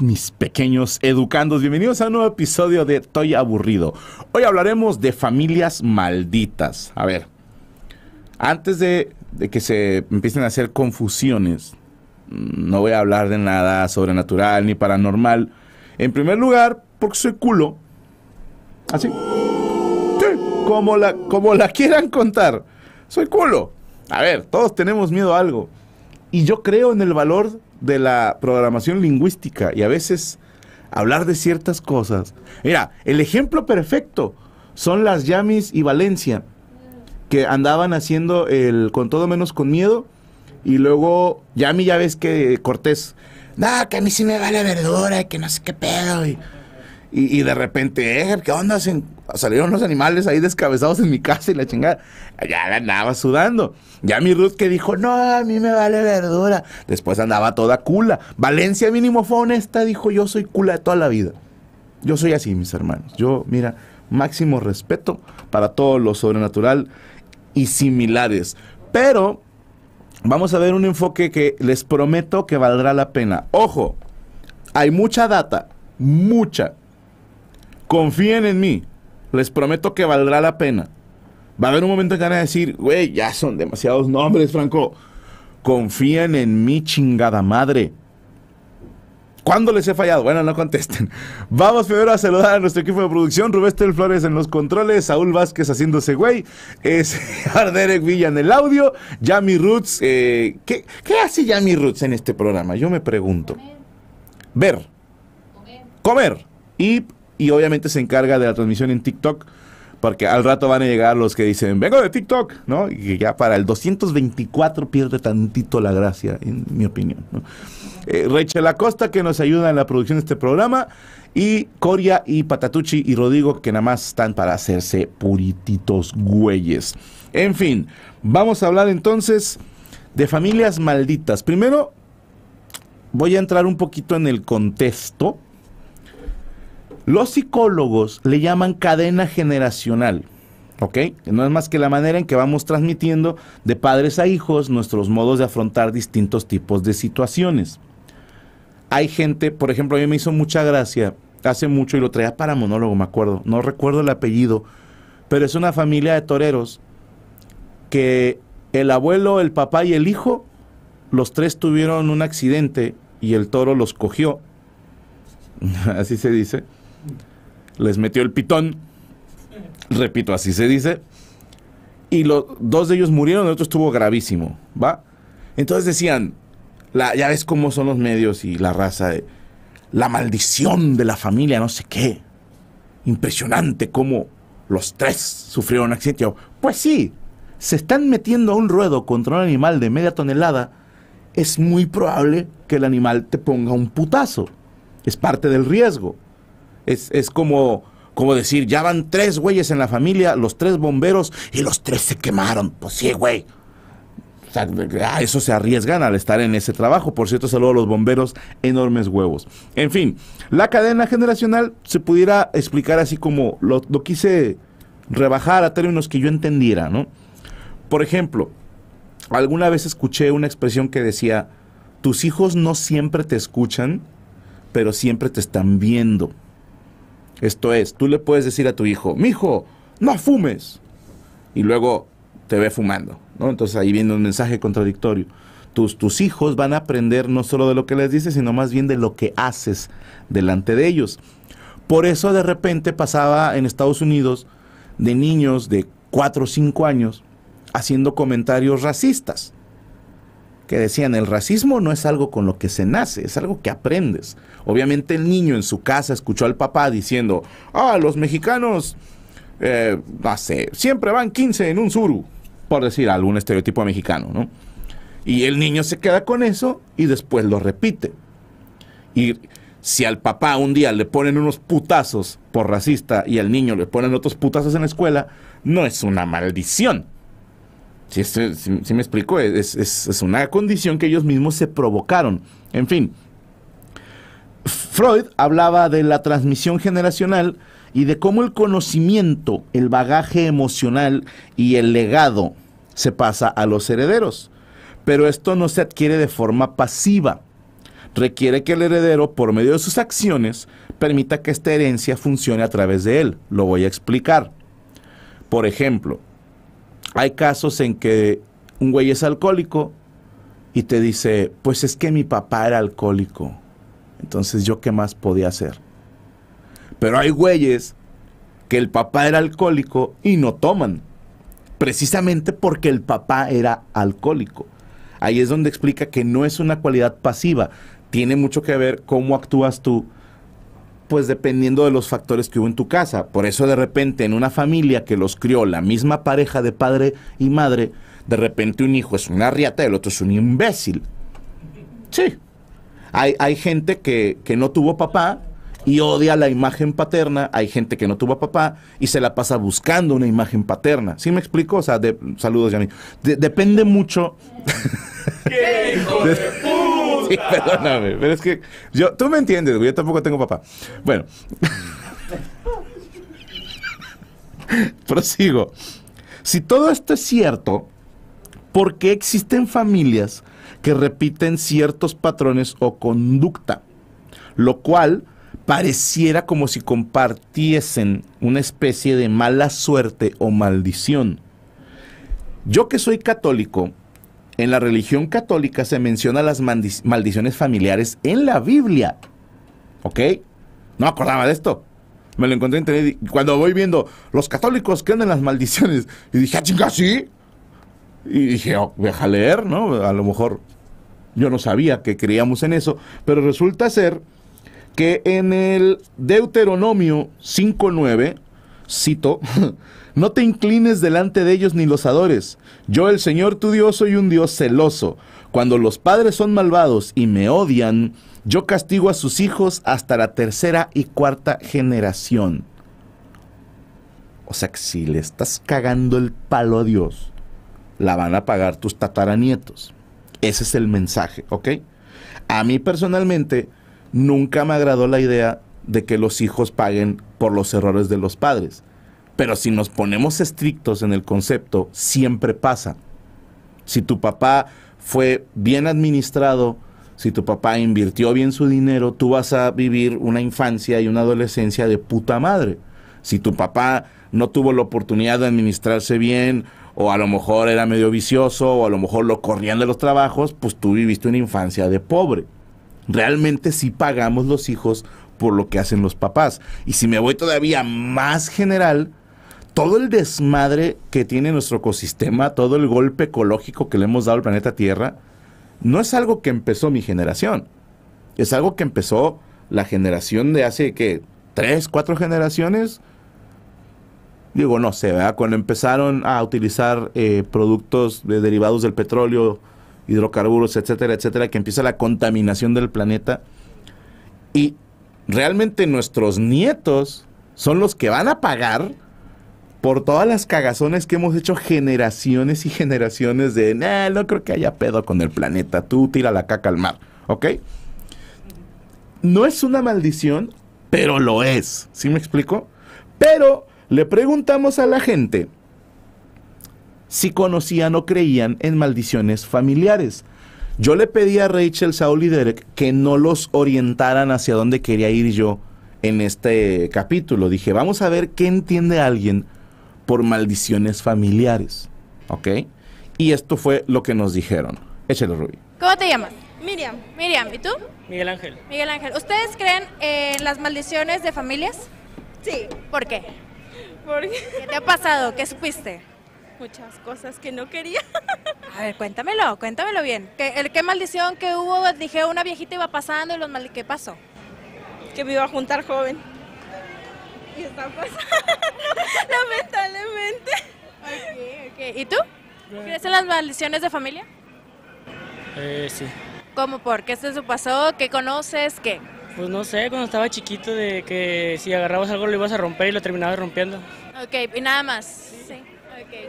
mis pequeños educandos. Bienvenidos a un nuevo episodio de Estoy aburrido. Hoy hablaremos de familias malditas. A ver, antes de, que se empiecen a hacer confusiones, no voy a hablar de nada sobrenatural ni paranormal. En primer lugar, porque soy culo. Así. como la, como la quieran contar. Soy culo. A ver, todos tenemos miedo a algo. Y yo creo en el valor de la programación lingüística y a veces hablar de ciertas cosas. Mira, el ejemplo perfecto son las Yamis y Valencia, que andaban haciendo el con todo menos con miedo, y luego Yami ya ves que Cortés, no, que a mí sí me vale verdura, y que no sé qué pedo, y, de repente, eh, ¿qué onda? salieron los animales ahí descabezados en mi casa y la chingada. Ya andaba sudando. Ya mi Ruth que dijo, no, a mí me vale verdura. Después andaba toda cula. Valencia mínimo fue honesta, dijo, yo soy cula de toda la vida. Yo soy así, mis hermanos. Yo, mira, máximo respeto para todo lo sobrenatural y similares. Pero vamos a ver un enfoque que les prometo que valdrá la pena. Ojo, hay mucha data, mucha confíen en mí, les prometo que valdrá la pena. Va a haber un momento en que van a decir, güey, ya son demasiados nombres, Franco. Confíen en mí, chingada madre. ¿Cuándo les he fallado? Bueno, no contesten. Vamos primero a saludar a nuestro equipo de producción. Rubén Tel Flores en los controles, Saúl Vázquez haciéndose güey, es Derek Villa en el audio, Yami Roots. Eh, ¿qué, hace Yami Roots en este programa? Yo me pregunto. Ver. Comer. Comer. Y y obviamente se encarga de la transmisión en TikTok. Porque al rato van a llegar los que dicen, vengo de TikTok, ¿no? Y ya para el 224 pierde tantito la gracia, en mi opinión. ¿no? Eh, la Costa que nos ayuda en la producción de este programa. Y Coria y Patatucci y Rodrigo, que nada más están para hacerse purititos güeyes. En fin, vamos a hablar entonces de familias malditas. Primero, voy a entrar un poquito en el contexto los psicólogos le llaman cadena generacional. ¿Ok? No es más que la manera en que vamos transmitiendo de padres a hijos nuestros modos de afrontar distintos tipos de situaciones. Hay gente, por ejemplo, a mí me hizo mucha gracia hace mucho y lo traía para monólogo, me acuerdo. No recuerdo el apellido, pero es una familia de toreros que el abuelo, el papá y el hijo, los tres tuvieron un accidente y el toro los cogió. Así se dice les metió el pitón, repito, así se dice, y los dos de ellos murieron, el otro estuvo gravísimo, ¿va? Entonces decían, ya ves cómo son los medios y la raza, la maldición de la familia, no sé qué. Impresionante cómo los tres sufrieron un accidente. pues sí, se están metiendo a un ruedo contra un animal de media tonelada, es muy probable que el animal te ponga un putazo. Es parte del riesgo es, como, decir, ya van tres güeyes en la familia, los tres bomberos, y los tres se quemaron. Pues sí, güey. O sea, ah, eso se arriesgan al estar en ese trabajo. Por cierto, saludo a los bomberos, enormes huevos. En fin, la cadena generacional se pudiera explicar así como lo, lo quise rebajar a términos que yo entendiera, ¿no? Por ejemplo, alguna vez escuché una expresión que decía, tus hijos no siempre te escuchan, pero siempre te están viendo. Esto es, tú le puedes decir a tu hijo, mi hijo, no fumes. Y luego te ve fumando. ¿no? Entonces ahí viene un mensaje contradictorio. Tus, tus hijos van a aprender no solo de lo que les dices, sino más bien de lo que haces delante de ellos. Por eso de repente pasaba en Estados Unidos de niños de 4 o 5 años haciendo comentarios racistas que decían, el racismo no es algo con lo que se nace, es algo que aprendes. Obviamente el niño en su casa escuchó al papá diciendo, ah, los mexicanos, eh, siempre van 15 en un suru, por decir algún estereotipo mexicano, ¿no? Y el niño se queda con eso y después lo repite. Y si al papá un día le ponen unos putazos por racista y al niño le ponen otros putazos en la escuela, no es una maldición si, me explico, es, una condición que ellos mismos se provocaron. En fin, Freud hablaba de la transmisión generacional y de cómo el conocimiento, el bagaje emocional y el legado se pasa a los herederos. Pero esto no se adquiere de forma pasiva. Requiere que el heredero, por medio de sus acciones, permita que esta herencia funcione a través de él. Lo voy a explicar. Por ejemplo, hay casos en que un güey es alcohólico y te dice, pues es que mi papá era alcohólico. Entonces yo qué más podía hacer. Pero hay güeyes que el papá era alcohólico y no toman. Precisamente porque el papá era alcohólico. Ahí es donde explica que no es una cualidad pasiva. Tiene mucho que ver cómo actúas tú pues dependiendo de los factores que hubo en tu casa. Por eso de repente en una familia que los crió la misma pareja de padre y madre, de repente un hijo es una riata y el otro es un imbécil. Sí. Hay, gente que, que, no tuvo papá y odia la imagen paterna, hay gente que no tuvo papá y se la pasa buscando una imagen paterna. ¿Sí me explico? O sea, de, saludos, Yanni. depende mucho... ¡Qué sí, perdóname. Pero es que yo, tú me entiendes, Yo tampoco tengo papá. Bueno. Prosigo. Si todo esto es cierto, ¿por qué existen familias que repiten ciertos patrones o conducta? Lo cual pareciera como si compartiesen una especie de mala suerte o maldición. Yo que soy católico, en la religión católica se menciona las maldiciones familiares en la Biblia. ¿Ok? No acordaba de esto. Me lo encontré en internet y cuando voy viendo, los católicos creen en las maldiciones. Y dije, ah, chinga, sí. Y dije, oh, leer, ¿no? A lo mejor yo no sabía que creíamos en eso. Pero resulta ser que en el Deuteronomio 5.9 cito, no te inclines delante de ellos ni los adores. Yo el Señor tu Dios soy un Dios celoso. Cuando los padres son malvados y me odian, yo castigo a sus hijos hasta la tercera y cuarta generación. O sea que si le estás cagando el palo a Dios, la van a pagar tus tataranietos. Ese es el mensaje, ¿ok? A mí personalmente nunca me agradó la idea de que los hijos paguen por los errores de los padres. Pero si nos ponemos estrictos en el concepto, siempre pasa. Si tu papá fue bien administrado, si tu papá invirtió bien su dinero, tú vas a vivir una infancia y una adolescencia de puta madre. Si tu papá no tuvo la oportunidad de administrarse bien, o a lo mejor era medio vicioso, o a lo mejor lo corrían de los trabajos, pues tú viviste una infancia de pobre. Realmente si pagamos los hijos por lo que hacen los papás. Y si me voy todavía más general, todo el desmadre que tiene nuestro ecosistema, todo el golpe ecológico que le hemos dado al planeta Tierra, no es algo que empezó mi generación. Es algo que empezó la generación de hace, ¿qué? ¿Tres, cuatro generaciones? Digo, no sé, ¿verdad? Cuando empezaron a utilizar eh, productos derivados del petróleo, hidrocarburos, etcétera, etcétera, que empieza la contaminación del planeta. Y realmente nuestros nietos son los que van a pagar por todas las cagazones que hemos hecho generaciones y generaciones de, no creo que haya pedo con el planeta, tú tira la caca al mar, ¿ok? No es una maldición, pero lo es, ¿sí me explico? Pero le preguntamos a la gente si conocían o creían en maldiciones familiares. Yo le pedí a Rachel, Saul y Derek que no los orientaran hacia dónde quería ir yo en este capítulo. Dije, vamos a ver qué entiende alguien por maldiciones familiares. ¿Ok? Y esto fue lo que nos dijeron. Échale, Ruby. ¿Cómo te llamas? Miriam. Miriam, ¿y tú? Miguel Ángel. Miguel Ángel. ¿Ustedes creen en las maldiciones de familias? Sí. ¿Por qué? ¿Qué te ha pasado? ¿Qué supiste? Muchas cosas que no quería. A ver, cuéntamelo, cuéntamelo bien. ¿Qué, el, qué maldición que hubo? Dije, una viejita iba pasando y los mal... ¿Qué pasó? Que me iba a juntar joven. Y está pasando, lamentablemente. ¿Y tú? ¿Crees en las maldiciones de familia? Eh, sí. ¿Cómo? ¿Por qué se pasó? ¿Qué conoces? ¿Qué? Pues no sé, cuando estaba chiquito de que si agarrabas algo lo ibas a romper y lo terminabas rompiendo. Ok, y nada más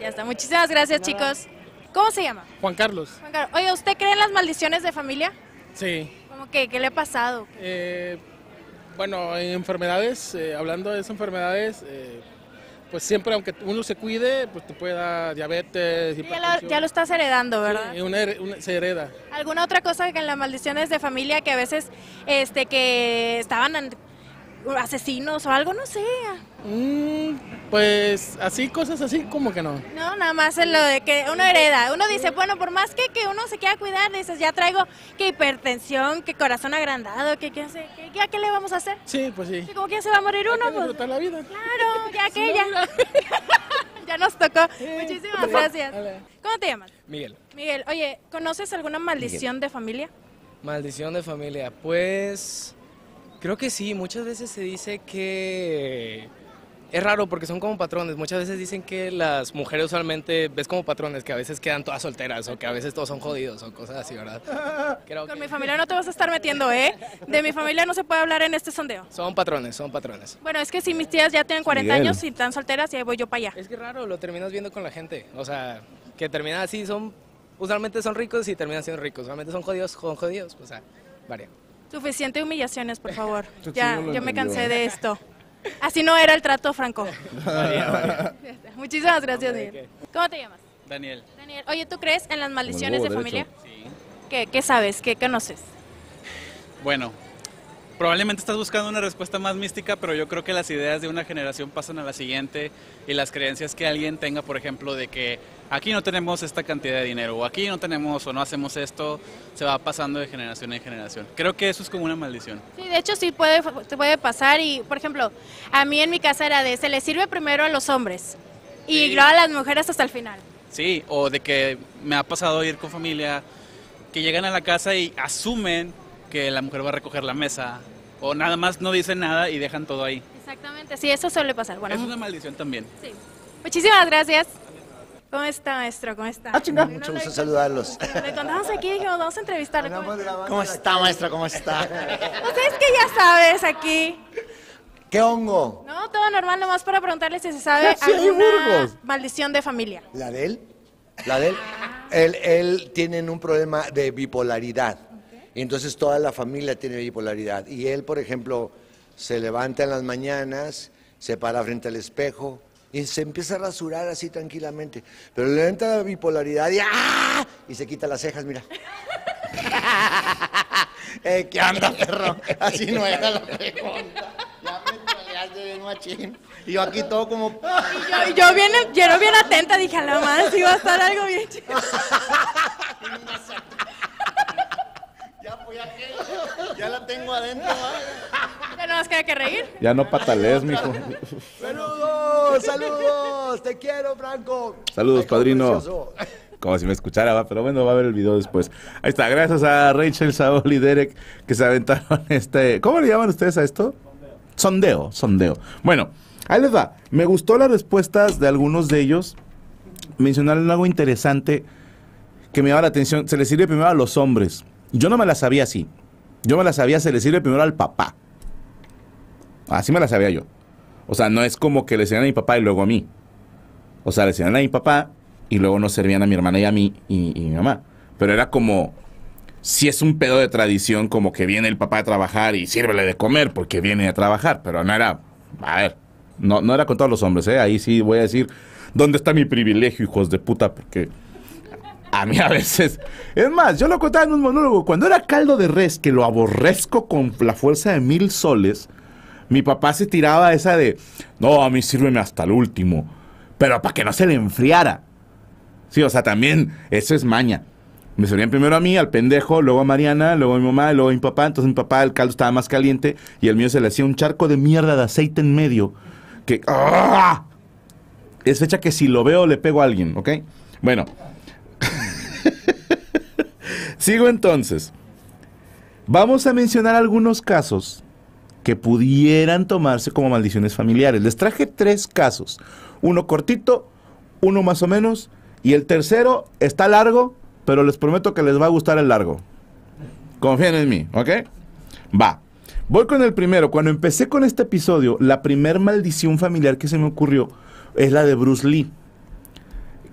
ya está. Muchísimas gracias, chicos. ¿Cómo se llama? Juan Carlos. Juan Carlos. Oye, ¿usted cree en las maldiciones de familia? Sí. ¿Cómo que? ¿Qué le ha pasado? Eh, bueno, en enfermedades, eh, hablando de esas enfermedades, eh, pues siempre, aunque uno se cuide, pues te puede dar diabetes. ya, lo, ya, estás heredando, ¿verdad? Sí, se hereda. ¿Alguna otra cosa que en las maldiciones de familia que a veces este, que estaban asesinos o algo, no sé. Mm, pues así, cosas así, como que no. No, nada más en lo de que uno hereda. Uno dice, bueno, por más que, que uno se quiera cuidar, dices, ya traigo que hipertensión, que corazón agrandado, que qué que, qué le vamos a hacer? Sí, pues sí. ¿Cómo como que ya se va a morir uno. Pues. la vida. Claro, ya que ya. ya nos tocó. Muchísimas gracias. ¿Cómo te llamas? Miguel. Miguel, oye, ¿conoces alguna maldición de familia? Maldición de familia, pues... Creo que sí, muchas veces se dice que es raro porque son como patrones. Muchas veces dicen que las mujeres usualmente ves como patrones, que a veces quedan todas solteras o que a veces todos son jodidos o cosas así, ¿verdad? Con mi familia no te vas a estar metiendo, ¿eh? De mi familia no se puede hablar en este sondeo. Son patrones, son patrones. Bueno, es que si mis tías ya tienen 40 años y están solteras, y ahí voy yo para allá. Es que raro, lo terminas viendo con la gente. O sea, que terminan así, son. Usualmente son ricos y terminan siendo ricos. Usualmente son jodidos, son jodidos. O sea, varía. Suficiente humillaciones, por favor. ya, yo me cansé ¿eh? de esto. Así no era el trato, Franco. Muchísimas gracias, Daniel. ¿Cómo te llamas? Daniel. Daniel, oye, ¿tú crees en las maldiciones de familia? Sí. ¿Qué sabes? ¿Qué conoces? Bueno, probablemente estás buscando una respuesta más mística, pero yo creo que las ideas de una generación pasan a la siguiente y las creencias que alguien tenga, por ejemplo, de que aquí no tenemos esta cantidad de dinero, o aquí no tenemos, o no hacemos esto, se va pasando de generación en generación. Creo que eso es como una maldición. Sí, de hecho sí puede, puede pasar y, por ejemplo, a mí en mi casa era de, se le sirve primero a los hombres y luego a las mujeres hasta el final. Sí, o de que me ha pasado ir con familia, que llegan a la casa y asumen que la mujer va a recoger la mesa, o nada más no dicen nada y dejan todo ahí. Exactamente, sí, eso suele pasar. Bueno, es una maldición también. Sí. Muchísimas gracias. ¿Cómo está, maestro? ¿Cómo está? Ah, Mucho gusto saludarlos. Le contamos aquí y dijimos, vamos a entrevistar. ¿Cómo está, maestro? ¿Cómo está? Pues es que ya sabes aquí. ¿Qué hongo? No, todo normal, nomás para preguntarle si se sabe alguna maldición de familia. ¿La de él? ¿La de él? Él, él tiene un problema de bipolaridad. Y entonces toda la familia tiene bipolaridad. Y él, por ejemplo, se levanta en las mañanas, se para frente al espejo, y se empieza a rasurar así tranquilamente. Pero le entra la bipolaridad y ¡ah! Y se quita las cejas, mira. Eh, ¿Qué anda perro? Así no era la pregunta. Ya me de bien machín. Y yo aquí todo como... Y yo, yo, bien, bien atenta, dije, a la madre si va a estar algo bien chido. Ya, la tengo adentro, Ya no más que hay que reír. Ya no patales mijo. Saludos, saludos. Te quiero, Franco. Saludos, padrino. Como si me escuchara, ¿va? pero bueno, va a ver el video después. Ahí está, gracias a Rachel, Saúl y Derek que se aventaron este. ¿Cómo le llaman ustedes a esto? Sondeo, sondeo. Bueno, ahí les va. Me gustó las respuestas de algunos de ellos. Mencionaron algo interesante que me llama la atención. Se les sirve primero a los hombres. Yo no me la sabía así. Yo me la sabía, se le sirve primero al papá. Así me la sabía yo. O sea, no es como que le sirvan a mi papá y luego a mí. O sea, le sirvan a mi papá y luego nos servían a mi hermana y a mí y, mi mamá. Pero era como, si es un pedo de tradición, como que viene el papá a trabajar y sírvele de comer porque viene a trabajar. Pero no era, a ver, no, no era con todos los hombres, ¿eh? Ahí sí voy a decir, ¿dónde está mi privilegio, hijos de puta? Porque a mí a veces. Es más, yo lo contaba en un monólogo. Cuando era caldo de res, que lo aborrezco con la fuerza de mil soles, mi papá se tiraba esa de, no, a mí sírveme hasta el último. Pero para que no se le enfriara. Sí, o sea, también eso es maña. Me servían primero a mí, al pendejo, luego a Mariana, luego a mi mamá, luego a mi papá. Entonces mi papá, el caldo estaba más caliente y el mío se le hacía un charco de mierda de aceite en medio. Que... ¡ah! Es fecha que si lo veo le pego a alguien, ¿ok? Bueno. Sigo entonces. Vamos a mencionar algunos casos que pudieran tomarse como maldiciones familiares. Les traje tres casos. Uno cortito, uno más o menos, y el tercero está largo, pero les prometo que les va a gustar el largo. Confíen en mí, ¿ok? Va. Voy con el primero. Cuando empecé con este episodio, la primer maldición familiar que se me ocurrió es la de Bruce Lee.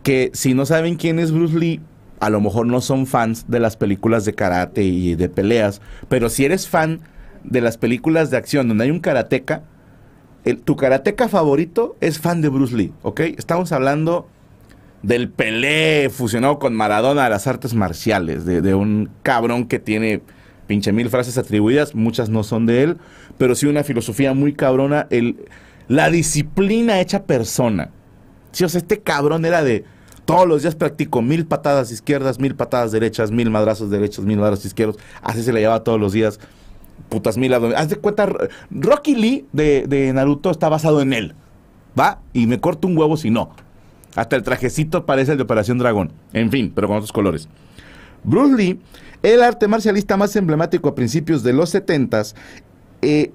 Que si no saben quién es Bruce Lee, a lo mejor no son fans de las películas de karate y de peleas, pero si eres fan de las películas de acción donde hay un karateca, tu karateca favorito es fan de Bruce Lee, ¿ok? Estamos hablando del Pelé fusionado con Maradona de las artes marciales, de, un cabrón que tiene pinche mil frases atribuidas, muchas no son de él, pero sí una filosofía muy cabrona, la disciplina hecha persona. Sí, o sea, este cabrón era de, todos los días practico mil patadas izquierdas, mil patadas derechas, mil madrazos derechos, mil madrazos izquierdos. Así se le llevaba todos los días. Putas mil abdominales. Haz de cuenta, Rocky Lee de, Naruto está basado en él. Va y me corto un huevo si no. Hasta el trajecito parece el de Operación Dragón. En fin, pero con otros colores. Bruce Lee, el arte marcialista más emblemático a principios de los 70, eh,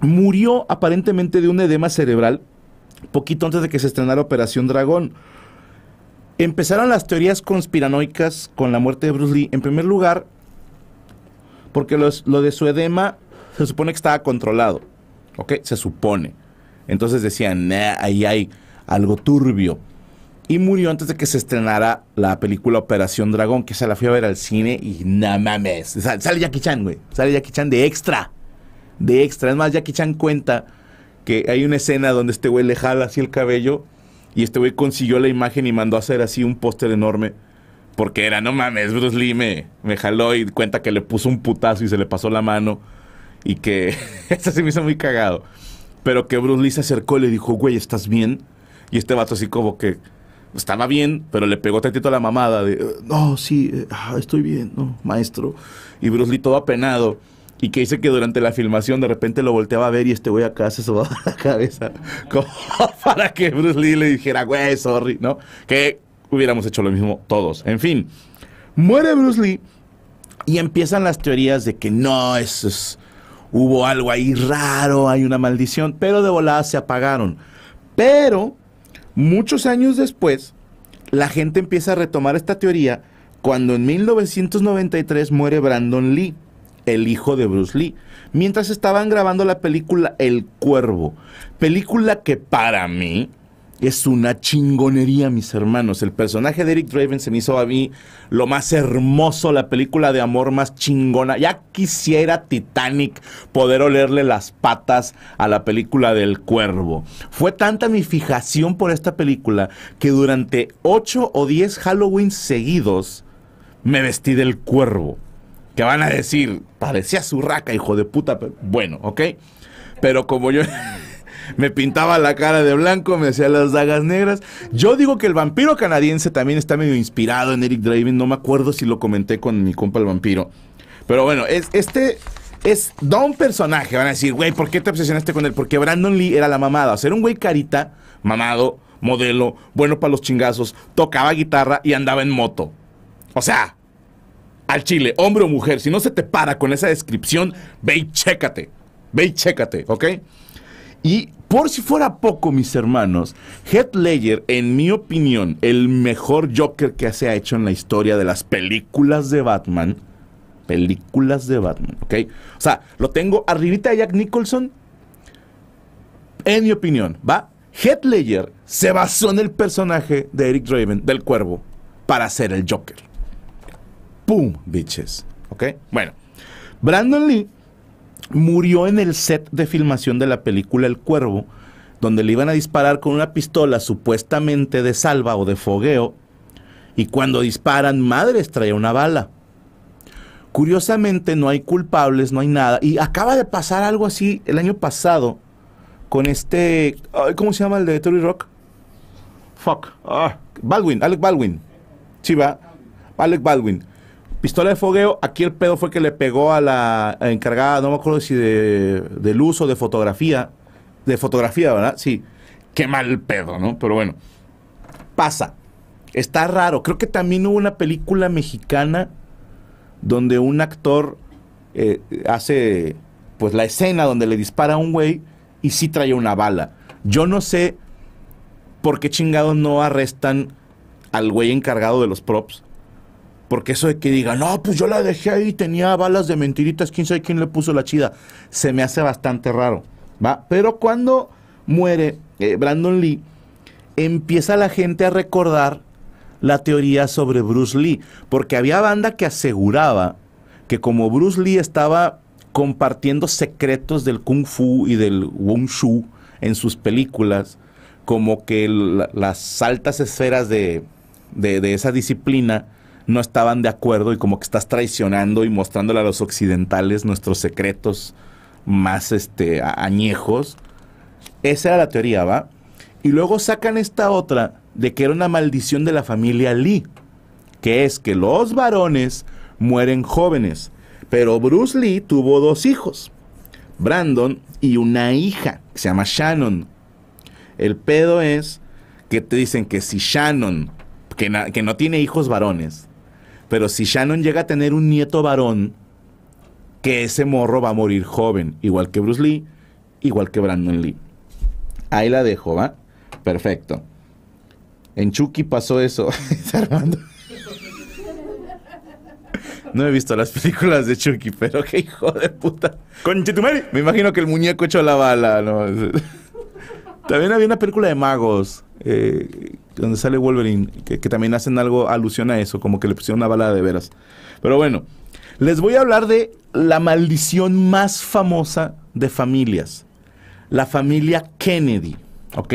murió aparentemente de un edema cerebral poquito antes de que se estrenara Operación Dragón. Empezaron las teorías conspiranoicas con la muerte de Bruce Lee. En primer lugar, porque lo de su edema se supone que estaba controlado. ¿Ok? Se supone. Entonces decían, ahí hay algo turbio. Y murió antes de que se estrenara la película Operación Dragón, que se la fui a ver al cine y nada mames. Sale, sale Jackie Chan, güey. Sale Jackie Chan de extra. De extra. Es más, Jackie Chan cuenta que hay una escena donde este güey le jala así el cabello y este güey consiguió la imagen y mandó a hacer así un póster enorme. Porque era, no mames, Bruce Lee me, me jaló y cuenta que le puso un putazo y se le pasó la mano. Y que eso se me hizo muy cagado. Pero que Bruce Lee se acercó y le dijo, güey, ¿estás bien? Y este vato así como que estaba bien, pero le pegó tantito a la mamada de, no, sí, eh, ah, estoy bien, no, maestro. Y Bruce Lee todo apenado y que dice que durante la filmación de repente lo volteaba a ver y este güey acá se sobaba la cabeza. para que Bruce Lee le dijera, güey, sorry, ¿no? Que hubiéramos hecho lo mismo todos. En fin, muere Bruce Lee y empiezan las teorías de que no, es, hubo algo ahí raro, hay una maldición, pero de volada se apagaron. Pero muchos años después, la gente empieza a retomar esta teoría cuando en 1993 muere Brandon Lee el hijo de Bruce Lee, mientras estaban grabando la película El Cuervo, película que para mí es una chingonería, mis hermanos. El personaje de Eric Draven se me hizo a mí lo más hermoso, la película de amor más chingona. Ya quisiera Titanic poder olerle las patas a la película del cuervo. Fue tanta mi fijación por esta película que durante 8 o 10 Halloween seguidos me vestí del cuervo que van a decir, parecía zurraca, hijo de puta, bueno, ¿ok? Pero como yo me pintaba la cara de blanco, me hacía las dagas negras, yo digo que el vampiro canadiense también está medio inspirado en Eric Draven, no me acuerdo si lo comenté con mi compa el vampiro. Pero bueno, es, este es Don personaje, van a decir, güey, ¿por qué te obsesionaste con él? Porque Brandon Lee era la mamada, o sea, era un güey carita, mamado, modelo, bueno para los chingazos, tocaba guitarra y andaba en moto. O sea, al chile, hombre o mujer, si no se te para con esa descripción, ve y chécate. Ve y chécate, ¿ok? Y por si fuera poco, mis hermanos, Heath Ledger, en mi opinión, el mejor Joker que se ha hecho en la historia de las películas de Batman. Películas de Batman, ¿ok? O sea, lo tengo arribita de Jack Nicholson. En mi opinión, ¿va? Heath Ledger se basó en el personaje de Eric Draven, del Cuervo, para ser el Joker. ¡Pum! Bitches. ¿Ok? Bueno, Brandon Lee murió en el set de filmación de la película El Cuervo, donde le iban a disparar con una pistola supuestamente de salva o de fogueo, y cuando disparan, madres, traía una bala. Curiosamente no hay culpables, no hay nada. Y acaba de pasar algo así el año pasado con este... ¿Cómo se llama el de Terry Rock? Fuck. Ah, Baldwin, Alec Baldwin. Chiva. Alec Baldwin Pistola de fogueo, aquí el pedo fue que le pegó a la encargada, no me acuerdo si de, del uso de fotografía, de fotografía, ¿verdad? Sí. Qué mal pedo, ¿no? Pero bueno, pasa. Está raro. Creo que también hubo una película mexicana donde un actor eh, hace pues la escena donde le dispara a un güey y sí trae una bala. Yo no sé por qué chingados no arrestan al güey encargado de los props porque eso de que diga, no, pues yo la dejé ahí, tenía balas de mentiritas, quién sabe quién le puso la chida, se me hace bastante raro, ¿va? Pero cuando muere eh, Brandon Lee, empieza la gente a recordar la teoría sobre Bruce Lee, porque había banda que aseguraba que como Bruce Lee estaba compartiendo secretos del kung fu y del wong shu en sus películas, como que las altas esferas de esa disciplina no estaban de acuerdo y como que estás traicionando y mostrándole a los occidentales nuestros secretos más este, añejos. Esa era la teoría, ¿va? Y luego sacan esta otra de que era una maldición de la familia Lee, que es que los varones mueren jóvenes, pero Bruce Lee tuvo dos hijos, Brandon y una hija, que se llama Shannon. El pedo es que te dicen que si Shannon, que, que no tiene hijos varones, pero si Shannon llega a tener un nieto varón, que ese morro va a morir joven, igual que Bruce Lee, igual que Brandon Lee. Ahí la dejo, ¿va? Perfecto. En Chucky pasó eso, No he visto las películas de Chucky, pero qué hijo de puta. Con Chitumari. Me imagino que el muñeco echó la bala, También había una película de magos. Eh, donde sale Wolverine, que, también hacen algo alusión a eso, como que le pusieron una bala de veras. Pero bueno, les voy a hablar de la maldición más famosa de familias, la familia Kennedy, ¿ok?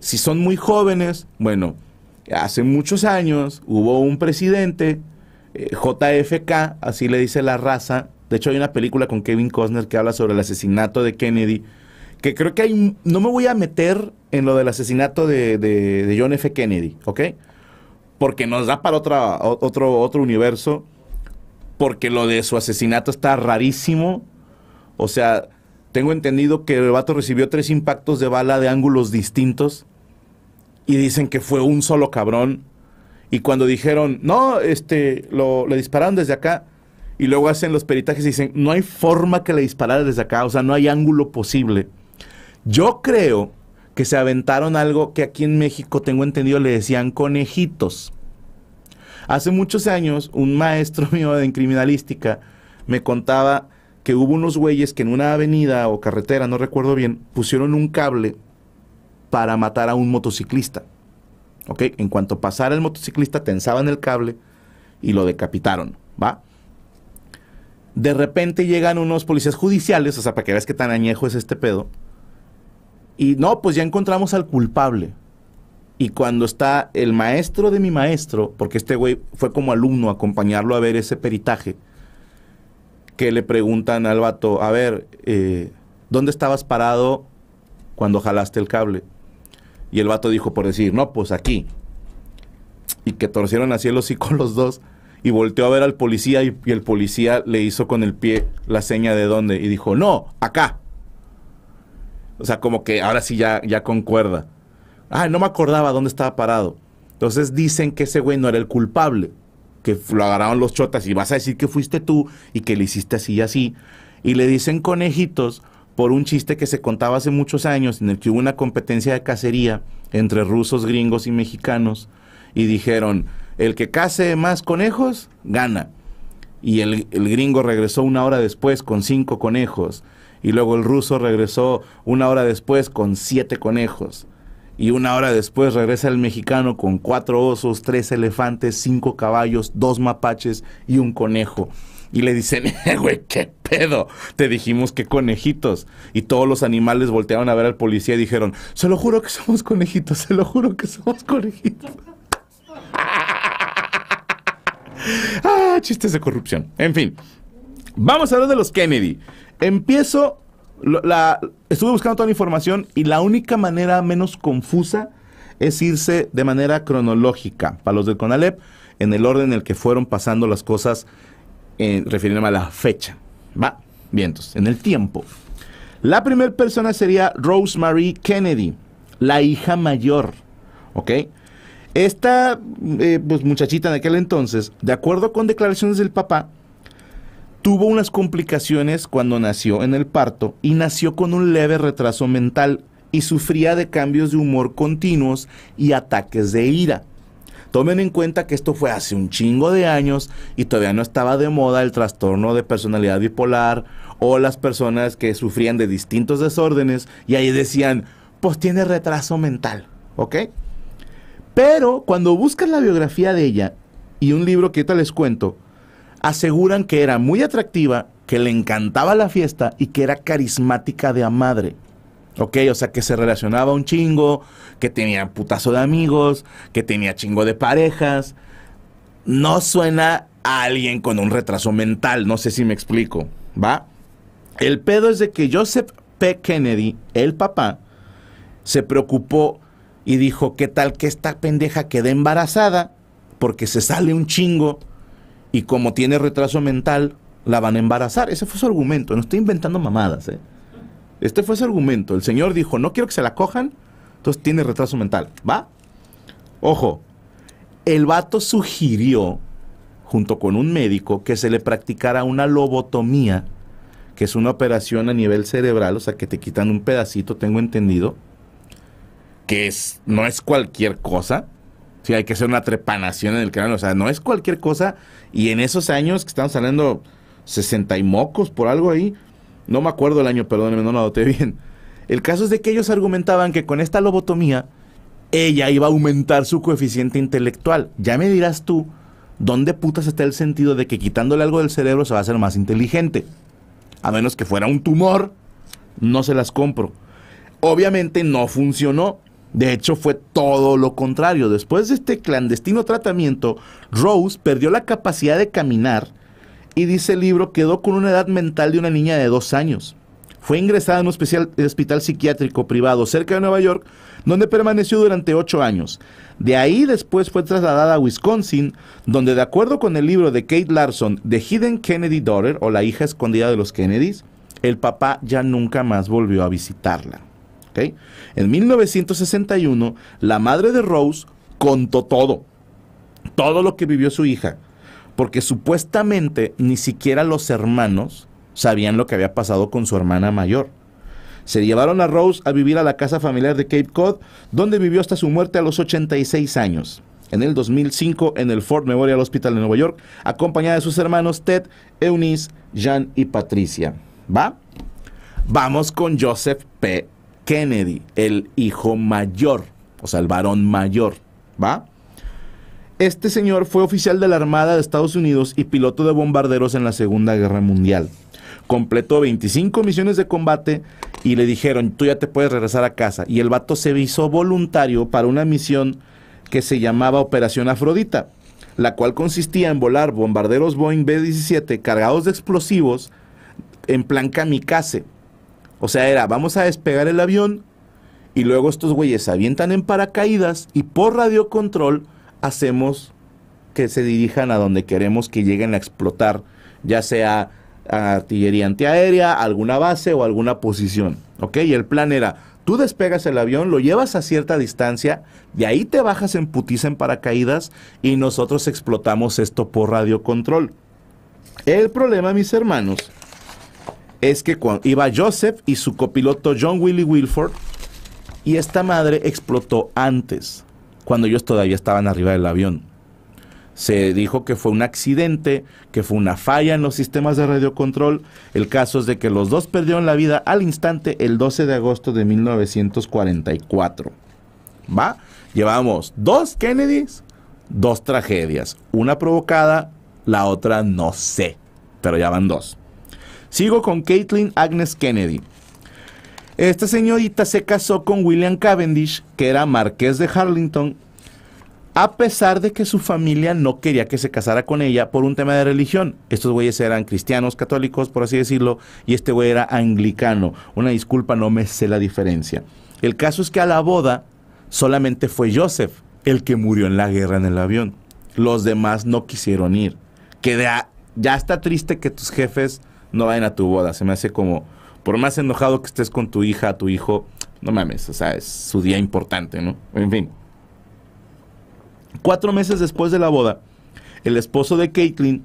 Si son muy jóvenes, bueno, hace muchos años hubo un presidente, eh, JFK, así le dice la raza, de hecho hay una película con Kevin Costner que habla sobre el asesinato de Kennedy, que creo que hay, no me voy a meter en lo del asesinato de, de, John F. Kennedy, ¿ok? Porque nos da para otra, otro, otro universo, porque lo de su asesinato está rarísimo, o sea, tengo entendido que el vato recibió tres impactos de bala de ángulos distintos y dicen que fue un solo cabrón. Y cuando dijeron, no, este, lo, le dispararon desde acá, y luego hacen los peritajes y dicen, no hay forma que le disparara desde acá, o sea, no hay ángulo posible. Yo creo que se aventaron algo que aquí en México, tengo entendido, le decían conejitos. Hace muchos años, un maestro mío en criminalística me contaba que hubo unos güeyes que en una avenida o carretera, no recuerdo bien, pusieron un cable para matar a un motociclista. ¿Ok? En cuanto pasara el motociclista, tensaban el cable y lo decapitaron. ¿Va? De repente llegan unos policías judiciales, o sea, para que veas qué tan añejo es este pedo y no, pues ya encontramos al culpable. Y cuando está el maestro de mi maestro, porque este güey fue como alumno a acompañarlo a ver ese peritaje, que le preguntan al vato, a ver, eh, ¿dónde estabas parado cuando jalaste el cable? Y el vato dijo por decir, no, pues aquí. Y que torcieron así el hocico los dos. Y volteó a ver al policía y, y el policía le hizo con el pie la seña de dónde. Y dijo, no, acá. O sea, como que ahora sí ya, ya concuerda. Ah, no me acordaba dónde estaba parado. Entonces dicen que ese güey no era el culpable, que lo agarraron los chotas y vas a decir que fuiste tú y que le hiciste así y así. Y le dicen conejitos por un chiste que se contaba hace muchos años en el que hubo una competencia de cacería entre rusos, gringos y mexicanos y dijeron, el que case más conejos, gana. Y el, el gringo regresó una hora después con cinco conejos y luego el ruso regresó una hora después con siete conejos. Y una hora después regresa el mexicano con cuatro osos, tres elefantes, cinco caballos, dos mapaches y un conejo. Y le dicen, eh, güey, qué pedo. Te dijimos que conejitos. Y todos los animales voltearon a ver al policía y dijeron, se lo juro que somos conejitos, se lo juro que somos conejitos. ah, chistes de corrupción. En fin, vamos a hablar de los Kennedy. Empiezo, estuve buscando toda la información y la única manera menos confusa es irse de manera cronológica para los del CONALEP en el orden en el que fueron pasando las cosas, eh, refiriéndome a la fecha. Va, vientos, en el tiempo. La primera persona sería Rosemary Kennedy, la hija mayor, ¿ok? Esta eh, pues, muchachita de aquel entonces, de acuerdo con declaraciones del papá, tuvo unas complicaciones cuando nació en el parto y nació con un leve retraso mental y sufría de cambios de humor continuos y ataques de ira. Tomen en cuenta que esto fue hace un chingo de años y todavía no estaba de moda el trastorno de personalidad bipolar o las personas que sufrían de distintos desórdenes y ahí decían, pues tiene retraso mental, ¿ok? Pero cuando buscan la biografía de ella y un libro que ahorita les cuento, aseguran que era muy atractiva, que le encantaba la fiesta y que era carismática de a madre. Ok, o sea que se relacionaba un chingo, que tenía putazo de amigos, que tenía chingo de parejas. No suena a alguien con un retraso mental, no sé si me explico, ¿va? El pedo es de que Joseph P. Kennedy, el papá, se preocupó y dijo, ¿qué tal que esta pendeja quede embarazada? Porque se sale un chingo y como tiene retraso mental, la van a embarazar. Ese fue su argumento. No estoy inventando mamadas. ¿eh? Este fue su argumento. El señor dijo, no quiero que se la cojan, entonces tiene retraso mental. ¿Va? Ojo, el vato sugirió, junto con un médico, que se le practicara una lobotomía, que es una operación a nivel cerebral, o sea, que te quitan un pedacito, tengo entendido, que es, no es cualquier cosa, si hay que hacer una trepanación en el canal. O sea, no es cualquier cosa. Y en esos años que están saliendo 60 y mocos por algo ahí. No me acuerdo el año, perdónenme, no lo noté bien. El caso es de que ellos argumentaban que con esta lobotomía ella iba a aumentar su coeficiente intelectual. Ya me dirás tú, ¿dónde putas está el sentido de que quitándole algo del cerebro se va a hacer más inteligente? A menos que fuera un tumor, no se las compro. Obviamente no funcionó. De hecho, fue todo lo contrario. Después de este clandestino tratamiento, Rose perdió la capacidad de caminar y dice el libro, quedó con una edad mental de una niña de dos años. Fue ingresada en un especial, hospital psiquiátrico privado cerca de Nueva York, donde permaneció durante ocho años. De ahí después fue trasladada a Wisconsin, donde de acuerdo con el libro de Kate Larson, The Hidden Kennedy Daughter, o la hija escondida de los Kennedys, el papá ya nunca más volvió a visitarla. En 1961, la madre de Rose contó todo, todo lo que vivió su hija, porque supuestamente ni siquiera los hermanos sabían lo que había pasado con su hermana mayor. Se llevaron a Rose a vivir a la casa familiar de Cape Cod, donde vivió hasta su muerte a los 86 años. En el 2005, en el Fort Memorial Hospital de Nueva York, acompañada de sus hermanos Ted, Eunice, Jan y Patricia. ¿Va? Vamos con Joseph P. Kennedy, el hijo mayor, o sea, el varón mayor, ¿va? Este señor fue oficial de la Armada de Estados Unidos y piloto de bombarderos en la Segunda Guerra Mundial. Completó 25 misiones de combate y le dijeron, tú ya te puedes regresar a casa. Y el vato se visó voluntario para una misión que se llamaba Operación Afrodita, la cual consistía en volar bombarderos Boeing B-17 cargados de explosivos en plan kamikaze o sea, era, vamos a despegar el avión y luego estos güeyes se avientan en paracaídas y por radiocontrol hacemos que se dirijan a donde queremos que lleguen a explotar, ya sea a artillería antiaérea, alguna base o alguna posición. ¿Ok? Y el plan era, tú despegas el avión, lo llevas a cierta distancia, de ahí te bajas en putiza en paracaídas y nosotros explotamos esto por radiocontrol. El problema, mis hermanos, es que cuando iba Joseph y su copiloto John Willie Wilford y esta madre explotó antes, cuando ellos todavía estaban arriba del avión. Se dijo que fue un accidente, que fue una falla en los sistemas de radiocontrol. El caso es de que los dos perdieron la vida al instante el 12 de agosto de 1944. ¿Va? Llevamos dos Kennedys, dos tragedias. Una provocada, la otra no sé. Pero ya van dos. Sigo con Caitlin Agnes Kennedy. Esta señorita se casó con William Cavendish, que era marqués de Harlington, a pesar de que su familia no quería que se casara con ella por un tema de religión. Estos güeyes eran cristianos católicos, por así decirlo, y este güey era anglicano. Una disculpa, no me sé la diferencia. El caso es que a la boda solamente fue Joseph, el que murió en la guerra en el avión. Los demás no quisieron ir. Que ya está triste que tus jefes no vayan a tu boda. Se me hace como, por más enojado que estés con tu hija, tu hijo, no mames, o sea, es su día importante, ¿no? En fin. Cuatro meses después de la boda, el esposo de Caitlin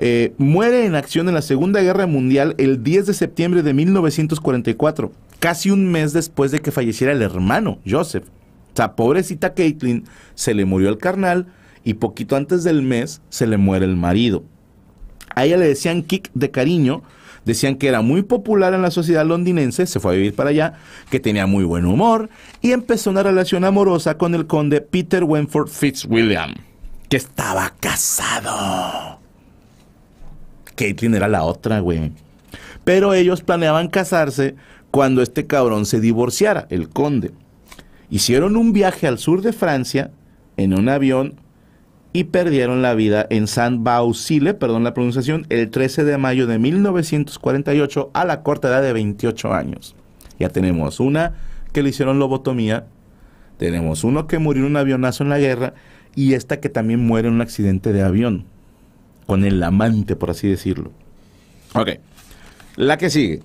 eh, muere en acción en la Segunda Guerra Mundial el 10 de septiembre de 1944, casi un mes después de que falleciera el hermano, Joseph. O sea, pobrecita Caitlin, se le murió el carnal y poquito antes del mes se le muere el marido. A ella le decían Kick de cariño. Decían que era muy popular en la sociedad londinense, se fue a vivir para allá, que tenía muy buen humor y empezó una relación amorosa con el conde Peter Wentworth Fitzwilliam, que estaba casado. Caitlin era la otra, güey. Pero ellos planeaban casarse cuando este cabrón se divorciara, el conde. Hicieron un viaje al sur de Francia en un avión y perdieron la vida en San Bausile, perdón la pronunciación, el 13 de mayo de 1948 a la corta edad de 28 años. Ya tenemos una que le hicieron lobotomía, tenemos uno que murió en un avionazo en la guerra y esta que también muere en un accidente de avión, con el amante, por así decirlo. Ok, la que sigue.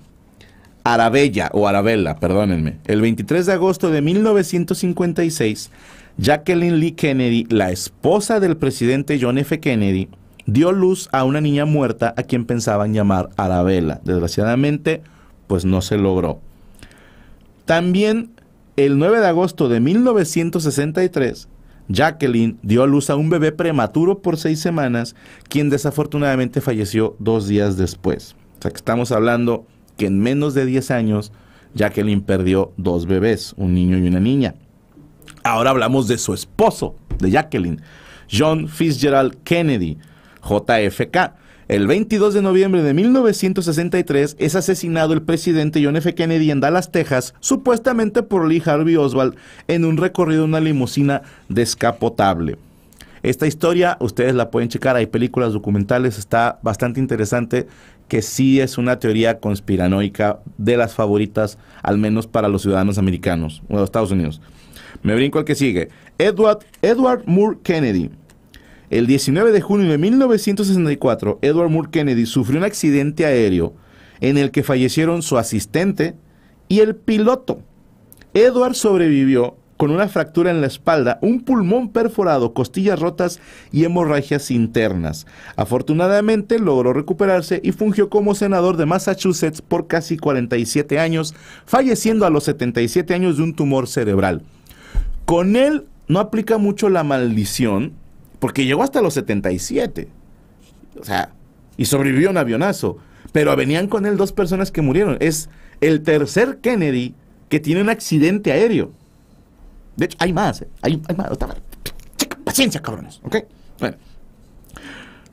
Arabella o Arabella, perdónenme. El 23 de agosto de 1956 Jacqueline Lee Kennedy, la esposa del presidente John F. Kennedy, dio luz a una niña muerta a quien pensaban llamar Arabella. Desgraciadamente, pues no se logró. También el 9 de agosto de 1963, Jacqueline dio luz a un bebé prematuro por seis semanas, quien desafortunadamente falleció dos días después. O sea que estamos hablando que en menos de 10 años, Jacqueline perdió dos bebés, un niño y una niña. Ahora hablamos de su esposo, de Jacqueline, John Fitzgerald Kennedy, JFK. El 22 de noviembre de 1963 es asesinado el presidente John F. Kennedy en Dallas, Texas, supuestamente por Lee Harvey Oswald, en un recorrido en una limusina descapotable. Esta historia ustedes la pueden checar, hay películas documentales, está bastante interesante, que sí es una teoría conspiranoica de las favoritas, al menos para los ciudadanos americanos, o de Estados Unidos. Me brinco al que sigue. Edward, Edward Moore Kennedy. El 19 de junio de 1964, Edward Moore Kennedy sufrió un accidente aéreo en el que fallecieron su asistente y el piloto. Edward sobrevivió con una fractura en la espalda, un pulmón perforado, costillas rotas y hemorragias internas. Afortunadamente logró recuperarse y fungió como senador de Massachusetts por casi 47 años, falleciendo a los 77 años de un tumor cerebral. Con él no aplica mucho la maldición, porque llegó hasta los 77. O sea, y sobrevivió un avionazo. Pero venían con él dos personas que murieron. Es el tercer Kennedy que tiene un accidente aéreo. De hecho, hay más. Eh. Hay, más. Paciencia, cabrones. ¿Ok? Bueno.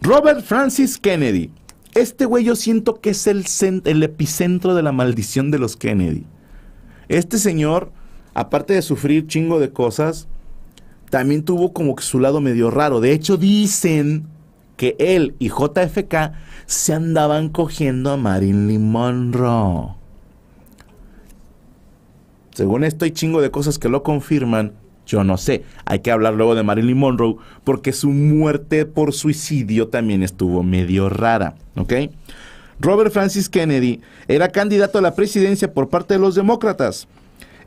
Robert Francis Kennedy. Este güey yo siento que es el, el epicentro de la maldición de los Kennedy. Este señor aparte de sufrir chingo de cosas, también tuvo como que su lado medio raro. De hecho, dicen que él y JFK se andaban cogiendo a Marilyn Monroe. Según esto hay chingo de cosas que lo confirman. Yo no sé, hay que hablar luego de Marilyn Monroe porque su muerte por suicidio también estuvo medio rara, Robert Francis Kennedy era candidato a la presidencia por parte de los demócratas.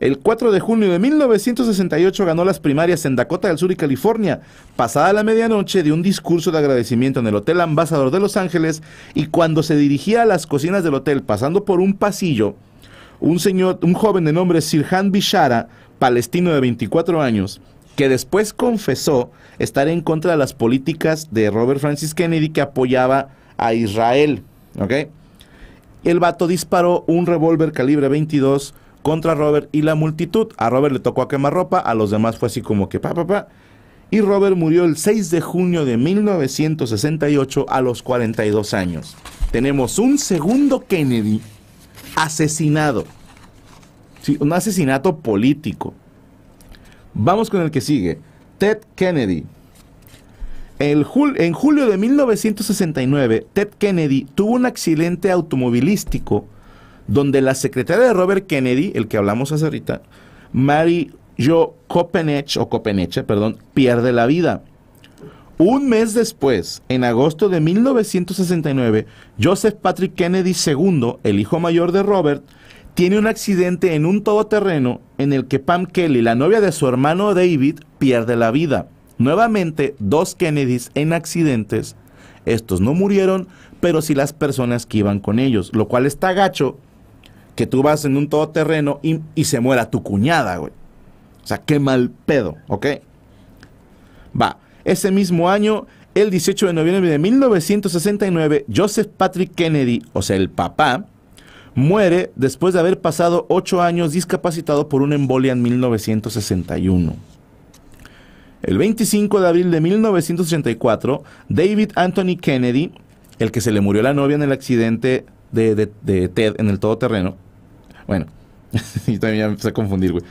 El 4 de junio de 1968 ganó las primarias en Dakota del Sur y California. Pasada la medianoche de un discurso de agradecimiento en el Hotel Ambassador de Los Ángeles y cuando se dirigía a las cocinas del hotel pasando por un pasillo, un señor, un joven de nombre Sirhan Bishara, palestino de 24 años, que después confesó estar en contra de las políticas de Robert Francis Kennedy que apoyaba a Israel. El vato disparó un revólver calibre 22 contra Robert y la multitud. A Robert le tocó a ropa a los demás fue así como que pa, pa, pa. Y Robert murió el 6 de junio de 1968 a los 42 años. Tenemos un segundo Kennedy asesinado. un asesinato político. Vamos con el que sigue. Ted Kennedy. en julio de 1969, Ted Kennedy tuvo un accidente automovilístico donde la secretaria de Robert Kennedy, el que hablamos hace ahorita, Mary Jo o Copeneche, perdón, pierde la vida. Un mes después, en agosto de 1969, Joseph Patrick Kennedy II, el hijo mayor de Robert, tiene un accidente en un todoterreno en el que Pam Kelly, la novia de su hermano David, pierde la vida. Nuevamente, dos Kennedys en accidentes. Estos no murieron, pero sí las personas que iban con ellos, lo cual está gacho que tú vas en un todoterreno y, se muera tu cuñada, güey. O sea, qué mal pedo, ¿ok? Va, ese mismo año, el 18 de noviembre de 1969, Joseph Patrick Kennedy, o sea, el papá, muere después de haber pasado ocho años discapacitado por un embolia en 1961. El 25 de abril de 1984, David Anthony Kennedy, el que se le murió la novia en el accidente de, Ted en el todoterreno. Bueno, y también ya me empecé a confundir, güey.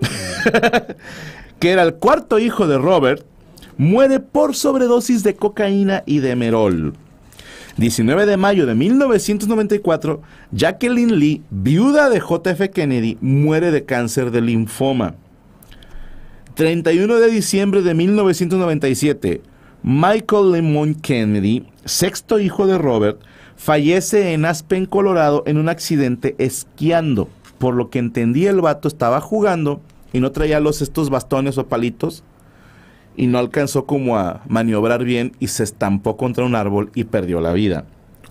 que era el cuarto hijo de Robert, muere por sobredosis de cocaína y de merol. 19 de mayo de 1994, Jacqueline Lee, viuda de JF Kennedy, muere de cáncer de linfoma. 31 de diciembre de 1997, Michael Lemon Kennedy, sexto hijo de Robert, fallece en Aspen, Colorado, en un accidente esquiando. Por lo que entendí, el vato estaba jugando y no traía los estos bastones o palitos y no alcanzó como a maniobrar bien y se estampó contra un árbol y perdió la vida.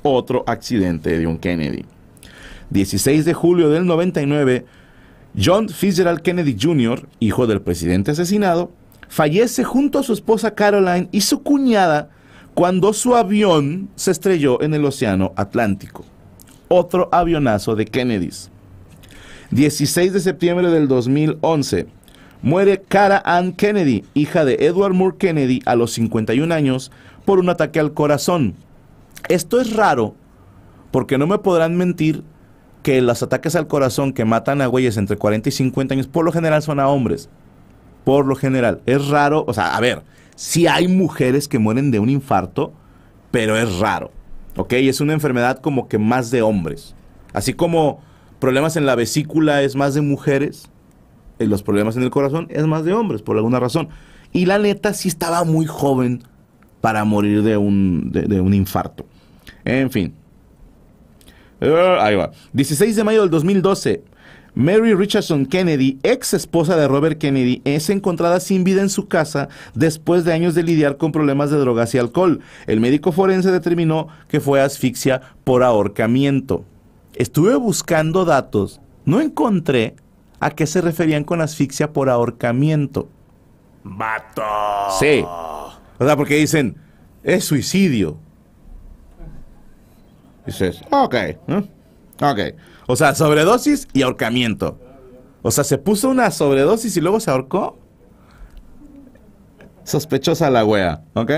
Otro accidente de un Kennedy. 16 de julio del 99, John Fitzgerald Kennedy Jr., hijo del presidente asesinado, fallece junto a su esposa Caroline y su cuñada cuando su avión se estrelló en el Océano Atlántico. Otro avionazo de Kennedys. 16 de septiembre del 2011. Muere Cara Ann Kennedy, hija de Edward Moore Kennedy, a los 51 años por un ataque al corazón. Esto es raro, porque no me podrán mentir que los ataques al corazón que matan a güeyes entre 40 y 50 años, por lo general son a hombres. Por lo general. Es raro, o sea, a ver, Sí hay mujeres que mueren de un infarto, pero es raro. ¿Ok? Es una enfermedad como que más de hombres. Así como problemas en la vesícula es más de mujeres, y eh, los problemas en el corazón es más de hombres, por alguna razón. Y la neta sí estaba muy joven para morir de un, infarto. En fin. Eh, ahí va. 16 de mayo del 2012. Mary Richardson Kennedy, ex esposa de Robert Kennedy, es encontrada sin vida en su casa después de años de lidiar con problemas de drogas y alcohol. El médico forense determinó que fue asfixia por ahorcamiento. Estuve buscando datos, no encontré a qué se referían con asfixia por ahorcamiento. Mato Sí. O sea, porque dicen, es suicidio. Dices, ok, ¿eh? ok. O sea, sobredosis y ahorcamiento. O sea, se puso una sobredosis y luego se ahorcó. Sospechosa la wea, ¿ok?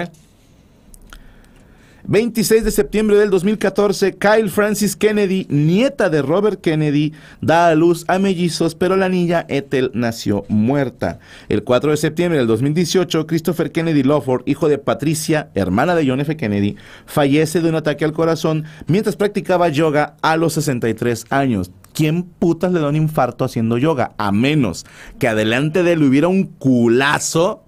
26 de septiembre del 2014, Kyle Francis Kennedy, nieta de Robert Kennedy, da a luz a mellizos, pero la niña Ethel nació muerta. El 4 de septiembre del 2018, Christopher Kennedy Lawford, hijo de Patricia, hermana de John F. Kennedy, fallece de un ataque al corazón mientras practicaba yoga a los 63 años. ¿Quién putas le da un infarto haciendo yoga? A menos que adelante de él hubiera un culazo.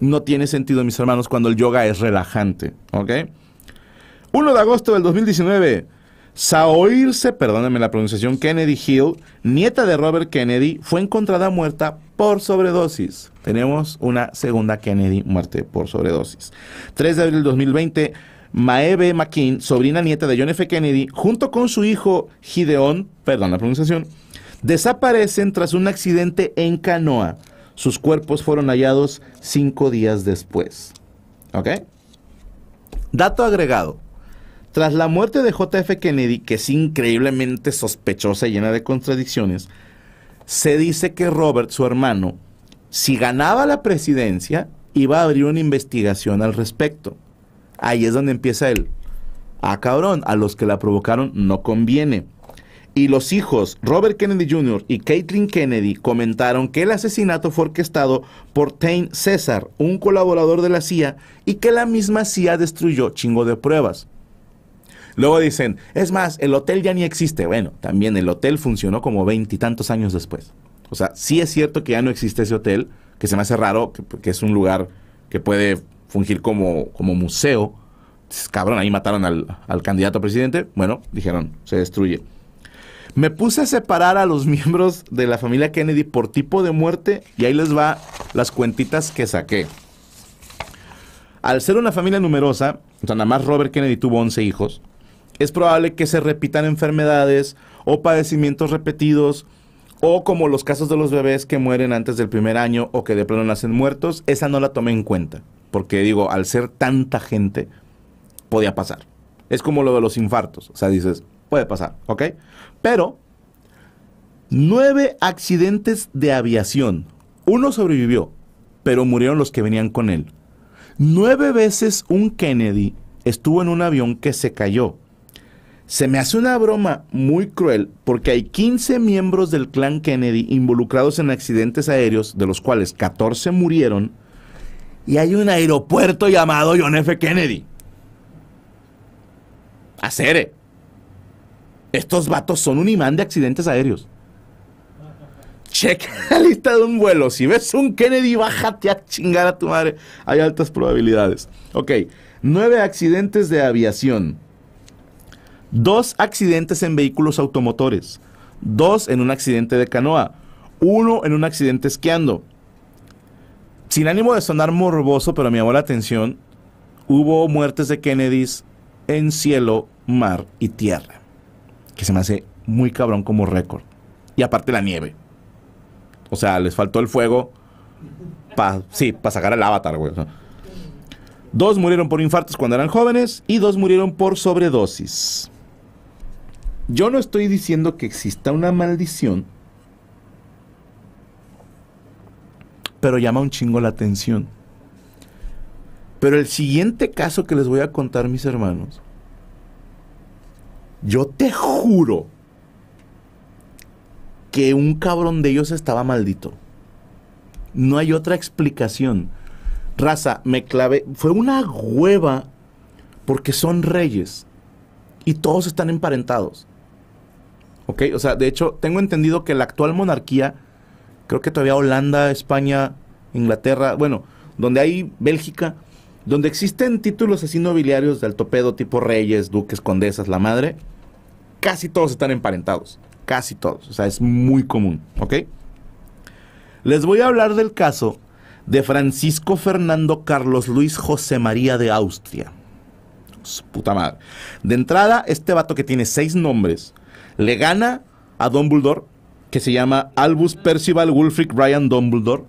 No tiene sentido, mis hermanos, cuando el yoga es relajante, ¿ok? 1 de agosto del 2019. Saoirse, perdónenme la pronunciación, Kennedy Hill, nieta de Robert Kennedy, fue encontrada muerta por sobredosis. Tenemos una segunda Kennedy muerte por sobredosis. 3 de abril del 2020, Maeve McKean, sobrina nieta de John F. Kennedy, junto con su hijo Gideon, perdón la pronunciación, desaparecen tras un accidente en canoa. Sus cuerpos fueron hallados cinco días después. ¿Ok? Dato agregado. Tras la muerte de JF Kennedy, que es increíblemente sospechosa y llena de contradicciones, se dice que Robert, su hermano, si ganaba la presidencia, iba a abrir una investigación al respecto. Ahí es donde empieza él. A ah, cabrón, a los que la provocaron no conviene. Y los hijos, Robert Kennedy Jr. y Caitlin Kennedy, comentaron que el asesinato fue orquestado por Tain César, un colaborador de la CIA, y que la misma CIA destruyó chingo de pruebas. Luego dicen, es más, el hotel ya ni existe. Bueno, también el hotel funcionó como veintitantos años después. O sea, sí es cierto que ya no existe ese hotel, que se me hace raro, que, es un lugar que puede fungir como, como museo. Cabrón, ahí mataron al, al candidato a presidente. Bueno, dijeron, se destruye. Me puse a separar a los miembros de la familia Kennedy por tipo de muerte y ahí les va las cuentitas que saqué. Al ser una familia numerosa, nada más Robert Kennedy tuvo 11 hijos, es probable que se repitan enfermedades o padecimientos repetidos o como los casos de los bebés que mueren antes del primer año o que de plano nacen muertos, esa no la tomé en cuenta, porque digo, al ser tanta gente, podía pasar. Es como lo de los infartos, o sea, dices, puede pasar, ¿ok? Pero, nueve accidentes de aviación, uno sobrevivió, pero murieron los que venían con él. Nueve veces un Kennedy estuvo en un avión que se cayó se me hace una broma muy cruel porque hay 15 miembros del clan Kennedy involucrados en accidentes aéreos, de los cuales 14 murieron, y hay un aeropuerto llamado John F. Kennedy. Acere. Estos vatos son un imán de accidentes aéreos. Checa la lista de un vuelo. Si ves un Kennedy, bájate a chingar a tu madre. Hay altas probabilidades. Ok. Nueve accidentes de aviación. Dos accidentes en vehículos automotores. Dos en un accidente de canoa. Uno en un accidente esquiando. Sin ánimo de sonar morboso, pero me llamó la atención, hubo muertes de Kennedys en cielo, mar y tierra. Que se me hace muy cabrón como récord. Y aparte la nieve. O sea, les faltó el fuego. sí, para sacar el avatar, Dos murieron por infartos cuando eran jóvenes y dos murieron por sobredosis. Yo no estoy diciendo que exista una maldición, pero llama un chingo la atención. Pero el siguiente caso que les voy a contar, mis hermanos, yo te juro que un cabrón de ellos estaba maldito. No hay otra explicación. Raza, me clave Fue una hueva porque son reyes y todos están emparentados. ¿Ok? O sea, de hecho, tengo entendido que la actual monarquía, creo que todavía Holanda, España, Inglaterra, bueno, donde hay Bélgica, donde existen títulos así nobiliarios de alto pedo, tipo reyes, duques, condesas, la madre, casi todos están emparentados. Casi todos. O sea, es muy común. ¿Ok? Les voy a hablar del caso de Francisco Fernando Carlos Luis José María de Austria. Puta madre. De entrada, este vato que tiene seis nombres le gana a Dumbledore, que se llama Albus Percival Wulfric Ryan Dumbledore,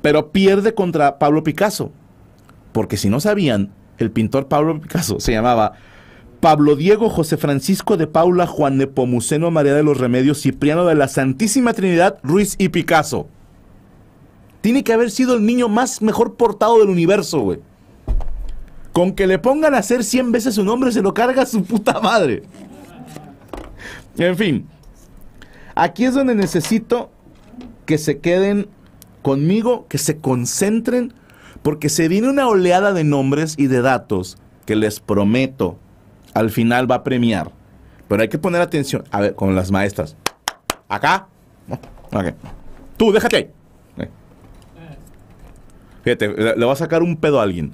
pero pierde contra Pablo Picasso, porque si no sabían, el pintor Pablo Picasso se llamaba Pablo Diego José Francisco de Paula Juan Nepomuceno María de los Remedios Cipriano de la Santísima Trinidad Ruiz y Picasso. Tiene que haber sido el niño más mejor portado del universo, güey. Con que le pongan a hacer 100 veces su nombre se lo carga su puta madre. En fin, aquí es donde necesito que se queden conmigo, que se concentren, porque se viene una oleada de nombres y de datos que les prometo al final va a premiar. Pero hay que poner atención, a ver, con las maestras. Acá. Okay. Tú, déjate ahí. Fíjate, le, le va a sacar un pedo a alguien.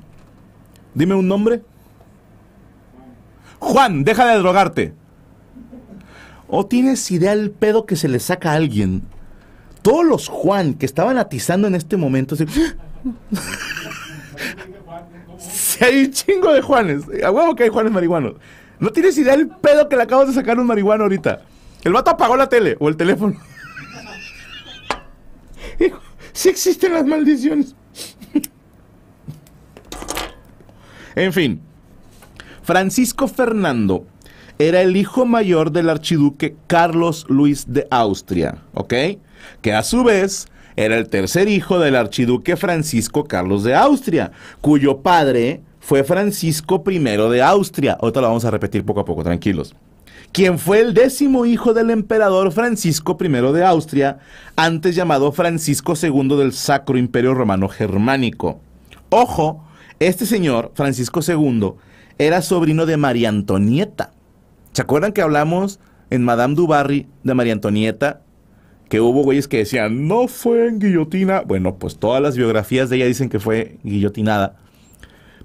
Dime un nombre. Juan, deja de drogarte. ¿O tienes idea del pedo que se le saca a alguien? Todos los Juan que estaban atizando en este momento. Se... hay un chingo de Juanes. A huevo que hay Juanes marihuanos. No tienes idea del pedo que le acabas de sacar un marihuano ahorita. El vato apagó la tele o el teléfono. Si existen las maldiciones. en fin. Francisco Fernando era el hijo mayor del archiduque Carlos Luis de Austria, ¿ok? Que a su vez era el tercer hijo del archiduque Francisco Carlos de Austria, cuyo padre fue Francisco I de Austria. Otra lo vamos a repetir poco a poco, tranquilos. Quien fue el décimo hijo del emperador Francisco I de Austria, antes llamado Francisco II del Sacro Imperio Romano Germánico. Ojo, este señor, Francisco II, era sobrino de María Antonieta, ¿Se acuerdan que hablamos en Madame Dubarry de María Antonieta? Que hubo güeyes que decían, no fue en guillotina. Bueno, pues todas las biografías de ella dicen que fue guillotinada.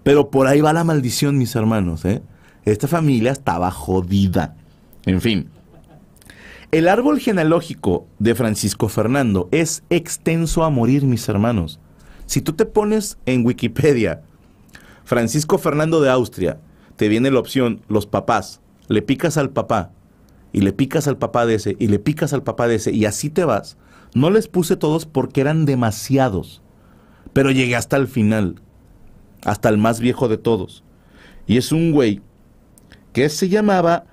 Pero por ahí va la maldición, mis hermanos. ¿eh? Esta familia estaba jodida. En fin. El árbol genealógico de Francisco Fernando es extenso a morir, mis hermanos. Si tú te pones en Wikipedia, Francisco Fernando de Austria, te viene la opción los papás, le picas al papá y le picas al papá de ese y le picas al papá de ese y así te vas. No les puse todos porque eran demasiados, pero llegué hasta el final, hasta el más viejo de todos. Y es un güey que se llamaba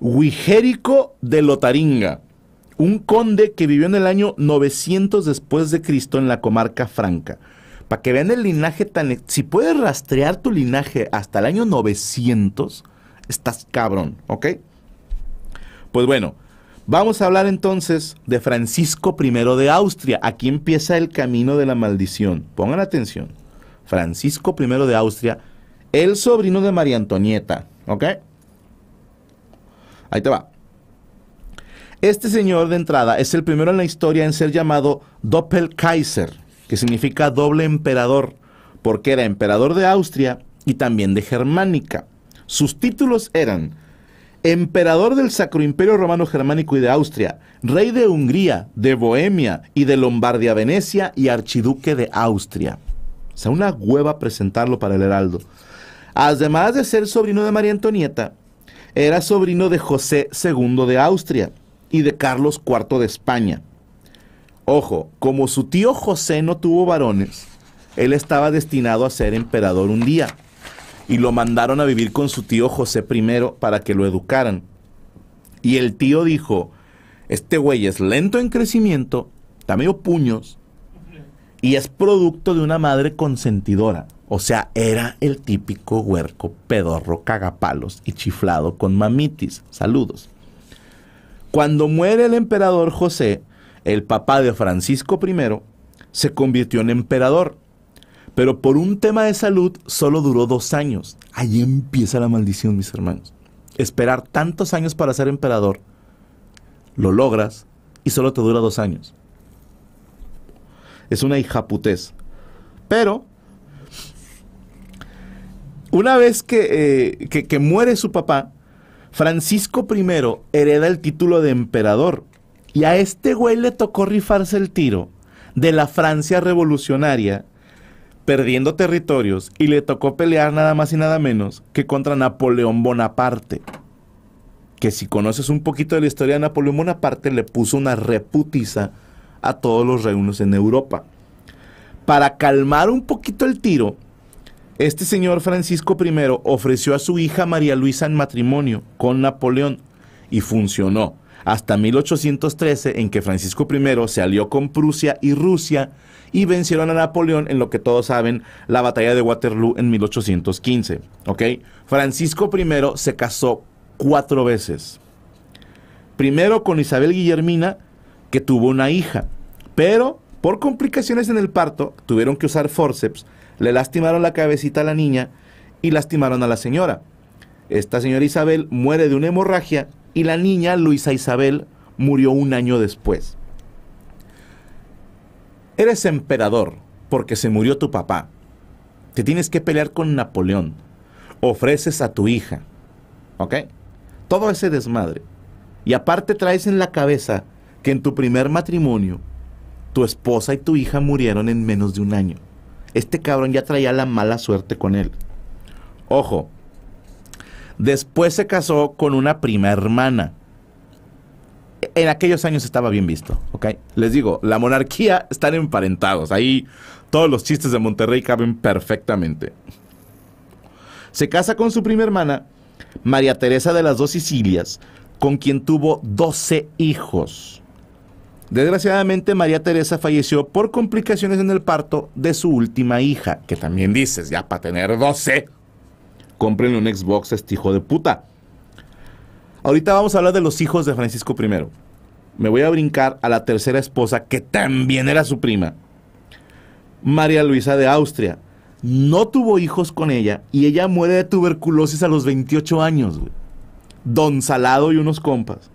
Wigérico de Lotaringa, un conde que vivió en el año 900 después de Cristo en la comarca franca. Para que vean el linaje tan... Si puedes rastrear tu linaje hasta el año 900, estás cabrón, ¿ok? Pues bueno, vamos a hablar entonces de Francisco I de Austria. Aquí empieza el camino de la maldición. Pongan atención. Francisco I de Austria, el sobrino de María Antonieta, ¿ok? Ahí te va. Este señor de entrada es el primero en la historia en ser llamado Doppelkaiser, que significa doble emperador, porque era emperador de Austria y también de Germánica. Sus títulos eran emperador del Sacro Imperio Romano Germánico y de Austria, rey de Hungría, de Bohemia y de Lombardia, Venecia y archiduque de Austria. O sea, una hueva presentarlo para el heraldo. Además de ser sobrino de María Antonieta, era sobrino de José II de Austria y de Carlos IV de España. Ojo, como su tío José no tuvo varones, él estaba destinado a ser emperador un día y lo mandaron a vivir con su tío José I para que lo educaran. Y el tío dijo, este güey es lento en crecimiento, está medio puños, y es producto de una madre consentidora. O sea, era el típico huerco pedorro cagapalos y chiflado con mamitis. Saludos. Cuando muere el emperador José, el papá de Francisco I, se convirtió en emperador pero por un tema de salud solo duró dos años. Ahí empieza la maldición, mis hermanos. Esperar tantos años para ser emperador, lo logras y solo te dura dos años. Es una hijaputez. Pero, una vez eh, que, que muere su papá, Francisco I hereda el título de emperador. Y a este güey le tocó rifarse el tiro de la Francia revolucionaria perdiendo territorios y le tocó pelear nada más y nada menos que contra Napoleón Bonaparte. Que si conoces un poquito de la historia de Napoleón Bonaparte, le puso una reputiza a todos los reinos en Europa. Para calmar un poquito el tiro, este señor Francisco I ofreció a su hija María Luisa en matrimonio con Napoleón y funcionó hasta 1813 en que Francisco I se alió con Prusia y Rusia y vencieron a Napoleón en lo que todos saben, la batalla de Waterloo en 1815. Francisco I se casó cuatro veces. Primero con Isabel Guillermina, que tuvo una hija, pero por complicaciones en el parto tuvieron que usar forceps, le lastimaron la cabecita a la niña y lastimaron a la señora. Esta señora Isabel muere de una hemorragia y la niña Luisa Isabel murió un año después. Eres emperador porque se murió tu papá. Te tienes que pelear con Napoleón. Ofreces a tu hija. ¿Ok? Todo ese desmadre. Y aparte traes en la cabeza que en tu primer matrimonio tu esposa y tu hija murieron en menos de un año. Este cabrón ya traía la mala suerte con él. Ojo, Después se casó con una prima hermana. En aquellos años estaba bien visto, ¿ok? Les digo, la monarquía están emparentados. Ahí todos los chistes de Monterrey caben perfectamente. Se casa con su prima hermana, María Teresa de las Dos Sicilias, con quien tuvo 12 hijos. Desgraciadamente, María Teresa falleció por complicaciones en el parto de su última hija, que también dices, ya para tener 12. Cómprenle un Xbox a este hijo de puta. Ahorita vamos a hablar de los hijos de Francisco I. Me voy a brincar a la tercera esposa, que también era su prima. María Luisa de Austria. No tuvo hijos con ella y ella muere de tuberculosis a los 28 años, güey. Don Salado y unos compas.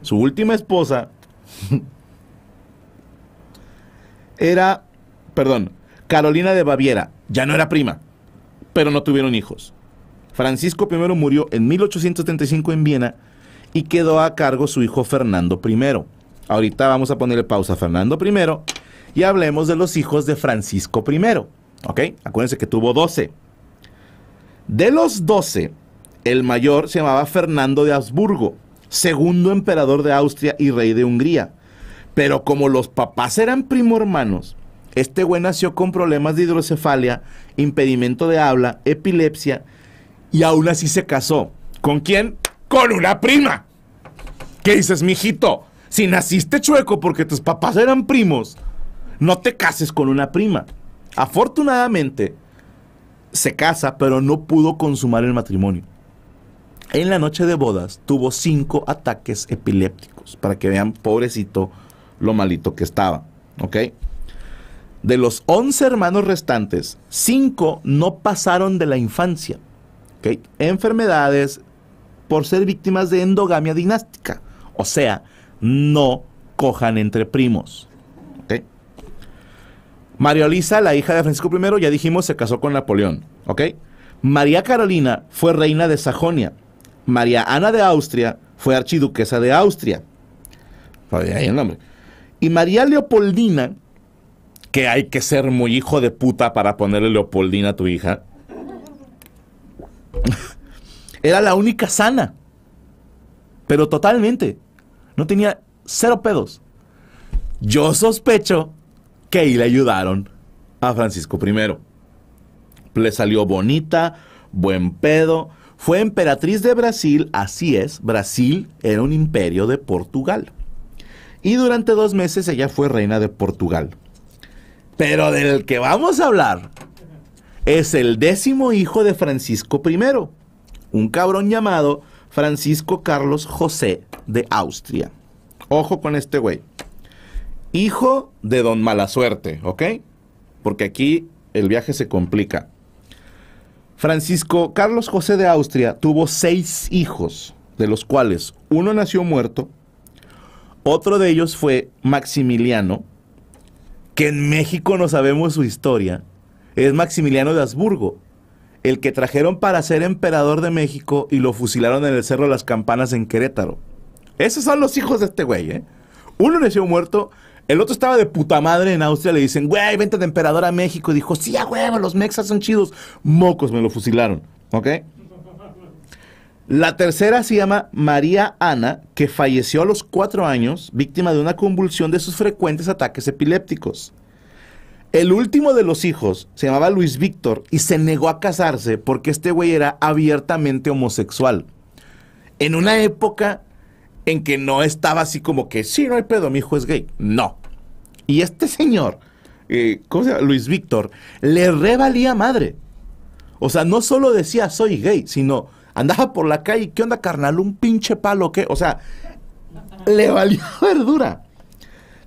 Su última esposa era, perdón, Carolina de Baviera. Ya no era prima pero no tuvieron hijos. Francisco I murió en 1835 en Viena y quedó a cargo su hijo Fernando I. Ahorita vamos a ponerle pausa a Fernando I y hablemos de los hijos de Francisco I. ¿Ok? Acuérdense que tuvo 12. De los 12, el mayor se llamaba Fernando de Habsburgo, segundo emperador de Austria y rey de Hungría. Pero como los papás eran primo hermanos, este güey nació con problemas de hidrocefalia, impedimento de habla, epilepsia y aún así se casó. ¿Con quién? Con una prima. ¿Qué dices, mijito? Si naciste chueco porque tus papás eran primos, no te cases con una prima. Afortunadamente, se casa, pero no pudo consumar el matrimonio. En la noche de bodas tuvo cinco ataques epilépticos, para que vean, pobrecito, lo malito que estaba. ¿Ok? De los 11 hermanos restantes, 5 no pasaron de la infancia. Enfermedades por ser víctimas de endogamia dinástica. O sea, no cojan entre primos. María Elisa, la hija de Francisco I, ya dijimos, se casó con Napoleón. María Carolina fue reina de Sajonia. María Ana de Austria fue archiduquesa de Austria. Ahí el nombre. Y María Leopoldina que hay que ser muy hijo de puta para ponerle Leopoldina a tu hija. Era la única sana. Pero totalmente. No tenía cero pedos. Yo sospecho que ahí le ayudaron a Francisco I. Le salió bonita, buen pedo. Fue emperatriz de Brasil, así es, Brasil era un imperio de Portugal. Y durante dos meses ella fue reina de Portugal. Pero del que vamos a hablar es el décimo hijo de Francisco I, un cabrón llamado Francisco Carlos José de Austria. Ojo con este güey. Hijo de don mala suerte, ¿ok? Porque aquí el viaje se complica. Francisco Carlos José de Austria tuvo seis hijos, de los cuales uno nació muerto, otro de ellos fue Maximiliano, que en México no sabemos su historia, es Maximiliano de Habsburgo, el que trajeron para ser emperador de México y lo fusilaron en el Cerro de Las Campanas en Querétaro. Esos son los hijos de este güey, ¿eh? Uno nació muerto, el otro estaba de puta madre en Austria, le dicen, güey, vente de emperador a México. Y dijo, sí, a huevo, los mexas son chidos. Mocos, me lo fusilaron, ¿ok? La tercera se llama María Ana, que falleció a los cuatro años, víctima de una convulsión de sus frecuentes ataques epilépticos. El último de los hijos se llamaba Luis Víctor y se negó a casarse porque este güey era abiertamente homosexual. En una época en que no estaba así como que, sí, no hay pedo, mi hijo es gay. No. Y este señor, eh, ¿cómo se llama? Luis Víctor, le revalía madre. O sea, no solo decía soy gay, sino andaba por la calle, ¿qué onda, carnal? ¿Un pinche palo qué? O sea, le valió verdura.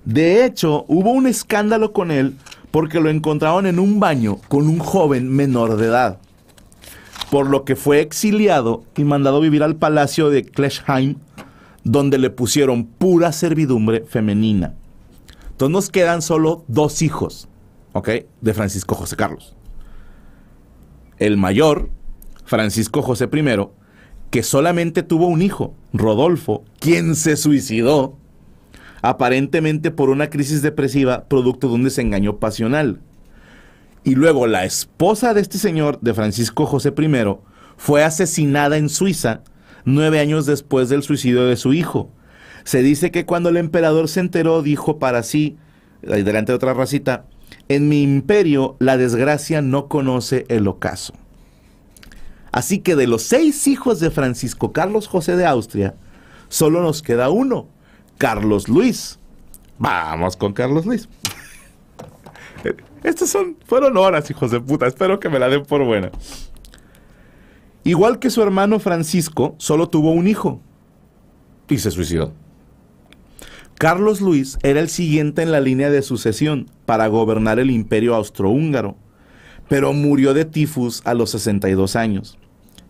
De hecho, hubo un escándalo con él porque lo encontraron en un baño con un joven menor de edad, por lo que fue exiliado y mandado a vivir al palacio de Klesheim, donde le pusieron pura servidumbre femenina. Entonces nos quedan solo dos hijos, ¿ok? De Francisco José Carlos. El mayor, Francisco José I, que solamente tuvo un hijo, Rodolfo, quien se suicidó aparentemente por una crisis depresiva producto de un desengaño pasional. Y luego la esposa de este señor, de Francisco José I, fue asesinada en Suiza nueve años después del suicidio de su hijo. Se dice que cuando el emperador se enteró dijo para sí, delante de otra racita, en mi imperio la desgracia no conoce el ocaso. Así que de los seis hijos de Francisco Carlos José de Austria, solo nos queda uno, Carlos Luis. Vamos con Carlos Luis. Estas son, fueron horas, hijos de puta. Espero que me la den por buena. Igual que su hermano Francisco, solo tuvo un hijo y se suicidó. Carlos Luis era el siguiente en la línea de sucesión para gobernar el imperio austrohúngaro pero murió de tifus a los 62 años.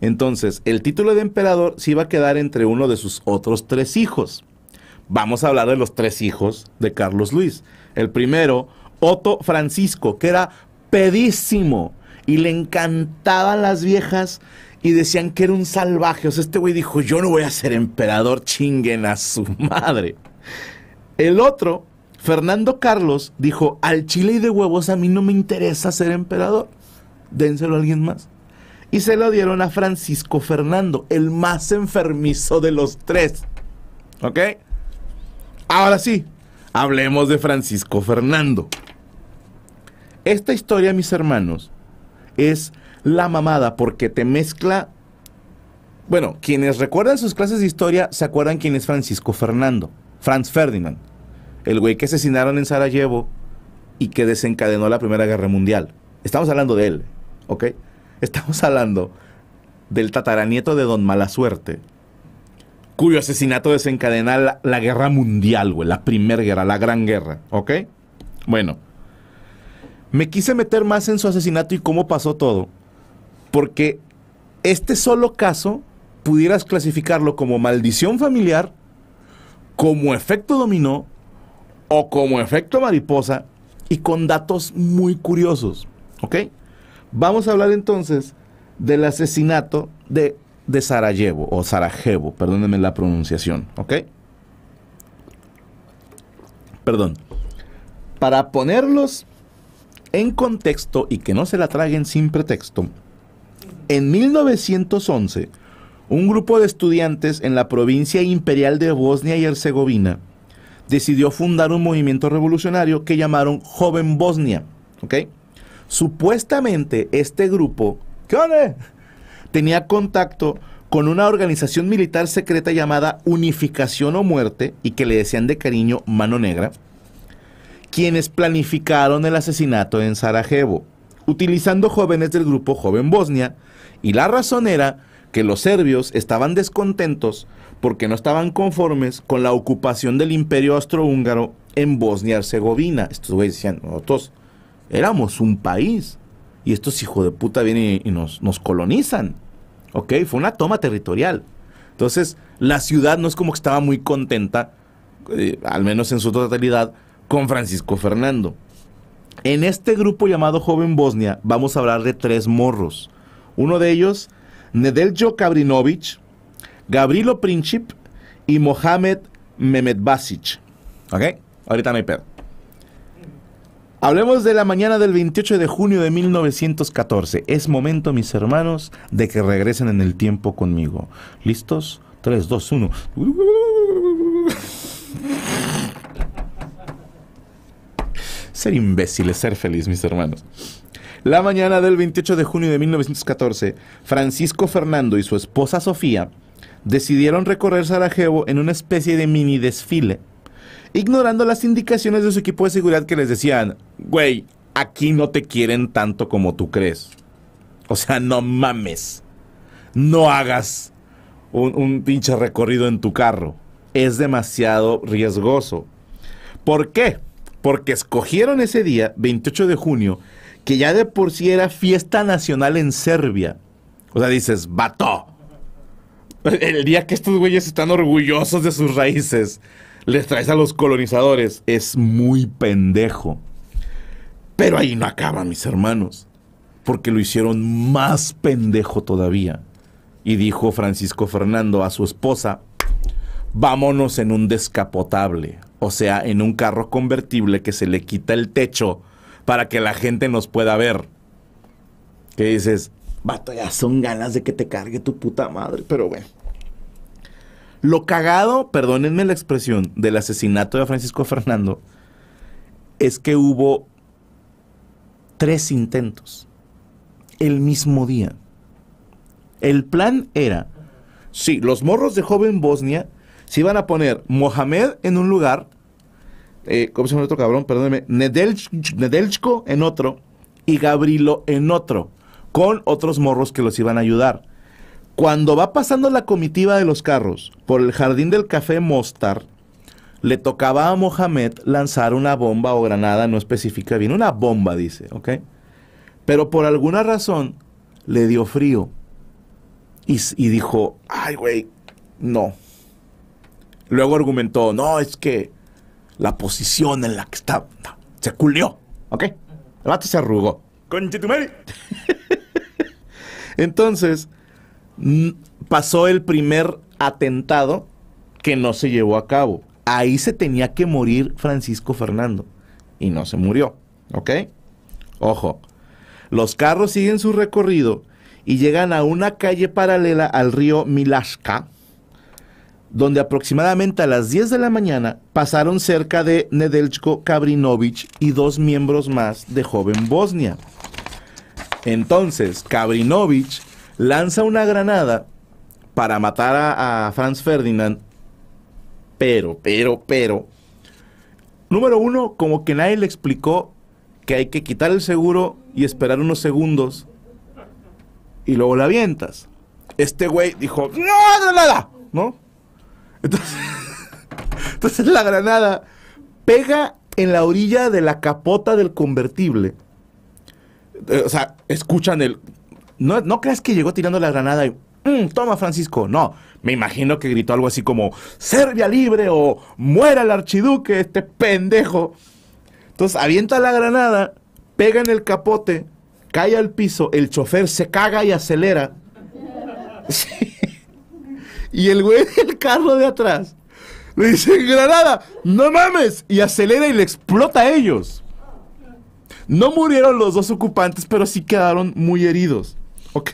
Entonces, el título de emperador se iba a quedar entre uno de sus otros tres hijos. Vamos a hablar de los tres hijos de Carlos Luis. El primero, Otto Francisco, que era pedísimo y le encantaban las viejas y decían que era un salvaje. O sea, este güey dijo, yo no voy a ser emperador, chinguen a su madre. El otro, Fernando Carlos dijo, al chile y de huevos a mí no me interesa ser emperador, dénselo a alguien más. Y se lo dieron a Francisco Fernando, el más enfermizo de los tres. ¿Ok? Ahora sí, hablemos de Francisco Fernando. Esta historia, mis hermanos, es la mamada porque te mezcla... Bueno, quienes recuerdan sus clases de historia se acuerdan quién es Francisco Fernando, Franz Ferdinand el güey que asesinaron en Sarajevo y que desencadenó la Primera Guerra Mundial. Estamos hablando de él, ¿ok? Estamos hablando del tataranieto de Don Mala Suerte, cuyo asesinato desencadena la, guerra mundial, güey, la primera guerra, la gran guerra, ¿ok? Bueno, me quise meter más en su asesinato y cómo pasó todo, porque este solo caso pudieras clasificarlo como maldición familiar, como efecto dominó o como efecto mariposa y con datos muy curiosos. ¿Ok? Vamos a hablar entonces del asesinato de, de Sarajevo, o Sarajevo, perdónenme la pronunciación, ¿ok? Perdón. Para ponerlos en contexto y que no se la traguen sin pretexto, en 1911, un grupo de estudiantes en la provincia imperial de Bosnia y Herzegovina decidió fundar un movimiento revolucionario que llamaron Joven Bosnia. Supuestamente este grupo tenía contacto con una organización militar secreta llamada Unificación o Muerte y que le decían de cariño Mano Negra, quienes planificaron el asesinato en Sarajevo, utilizando jóvenes del grupo Joven Bosnia, y la razón era que los serbios estaban descontentos porque no estaban conformes con la ocupación del imperio austrohúngaro en Bosnia-Herzegovina. Estos güeyes decían, nosotros éramos un país y estos hijos de puta vienen y, nos, nos colonizan. ¿Ok? Fue una toma territorial. Entonces, la ciudad no es como que estaba muy contenta, eh, al menos en su totalidad, con Francisco Fernando. En este grupo llamado Joven Bosnia vamos a hablar de tres morros. Uno de ellos Nedeljo Kabrinovich, Gabrilo Princip y Mohamed Basic, ¿Ok? Ahorita no hay pedo. Hablemos de la mañana del 28 de junio de 1914. Es momento, mis hermanos, de que regresen en el tiempo conmigo. ¿Listos? 3, 2, 1. Ser imbéciles, ser feliz, mis hermanos. La mañana del 28 de junio de 1914, Francisco Fernando y su esposa Sofía decidieron recorrer Sarajevo en una especie de mini desfile, ignorando las indicaciones de su equipo de seguridad que les decían, güey, aquí no te quieren tanto como tú crees. O sea, no mames. No hagas un, pinche recorrido en tu carro. Es demasiado riesgoso. ¿Por qué? Porque escogieron ese día, 28 de junio, que ya de por sí era fiesta nacional en Serbia. O sea, dices, vato. El día que estos güeyes están orgullosos de sus raíces, les traes a los colonizadores. Es muy pendejo. Pero ahí no acaba, mis hermanos. Porque lo hicieron más pendejo todavía. Y dijo Francisco Fernando a su esposa, vámonos en un descapotable. O sea, en un carro convertible que se le quita el techo para que la gente nos pueda ver. Que dices, vato, ya son ganas de que te cargue tu puta madre, pero bueno. Lo cagado, perdónenme la expresión, del asesinato de Francisco Fernando es que hubo tres intentos el mismo día. El plan era, sí, los morros de joven Bosnia se iban a poner Mohamed en un lugar, eh, ¿cómo se llama el otro cabrón? Perdóneme, Nedelchko en otro y Gabrilo en otro, con otros morros que los iban a ayudar. Cuando va pasando la comitiva de los carros por el jardín del café Mostar, le tocaba a Mohamed lanzar una bomba o granada, no especifica bien, una bomba dice, ¿ok? Pero por alguna razón le dio frío y, y dijo, ay, güey, no. Luego argumentó, no, es que la posición en la que estaba. se culió, ¿ok? El vato se arrugó. con Entonces, pasó el primer atentado que no se llevó a cabo. Ahí se tenía que morir Francisco Fernando y no se murió, ¿ok? Ojo, los carros siguen su recorrido y llegan a una calle paralela al río Milasca donde aproximadamente a las 10 de la mañana pasaron cerca de Nedelchko Kabrinovich y dos miembros más de Joven Bosnia. Entonces, Kabrinovich lanza una granada para matar a, Franz Ferdinand, pero, pero, pero, número uno, como que nadie le explicó que hay que quitar el seguro y esperar unos segundos y luego la avientas. Este güey dijo, no, no, nada, ¿no? Entonces, entonces la granada pega en la orilla de la capota del convertible. Eh, o sea, escuchan el... No, creas que llegó tirando la granada y... Mm, toma Francisco, no. Me imagino que gritó algo así como Serbia libre o muera el archiduque, este pendejo. Entonces avienta la granada, pega en el capote, cae al piso, el chofer se caga y acelera. Y el güey del carro de atrás le dice, Granada, no mames. Y acelera y le explota a ellos. No murieron los dos ocupantes, pero sí quedaron muy heridos. ¿Ok?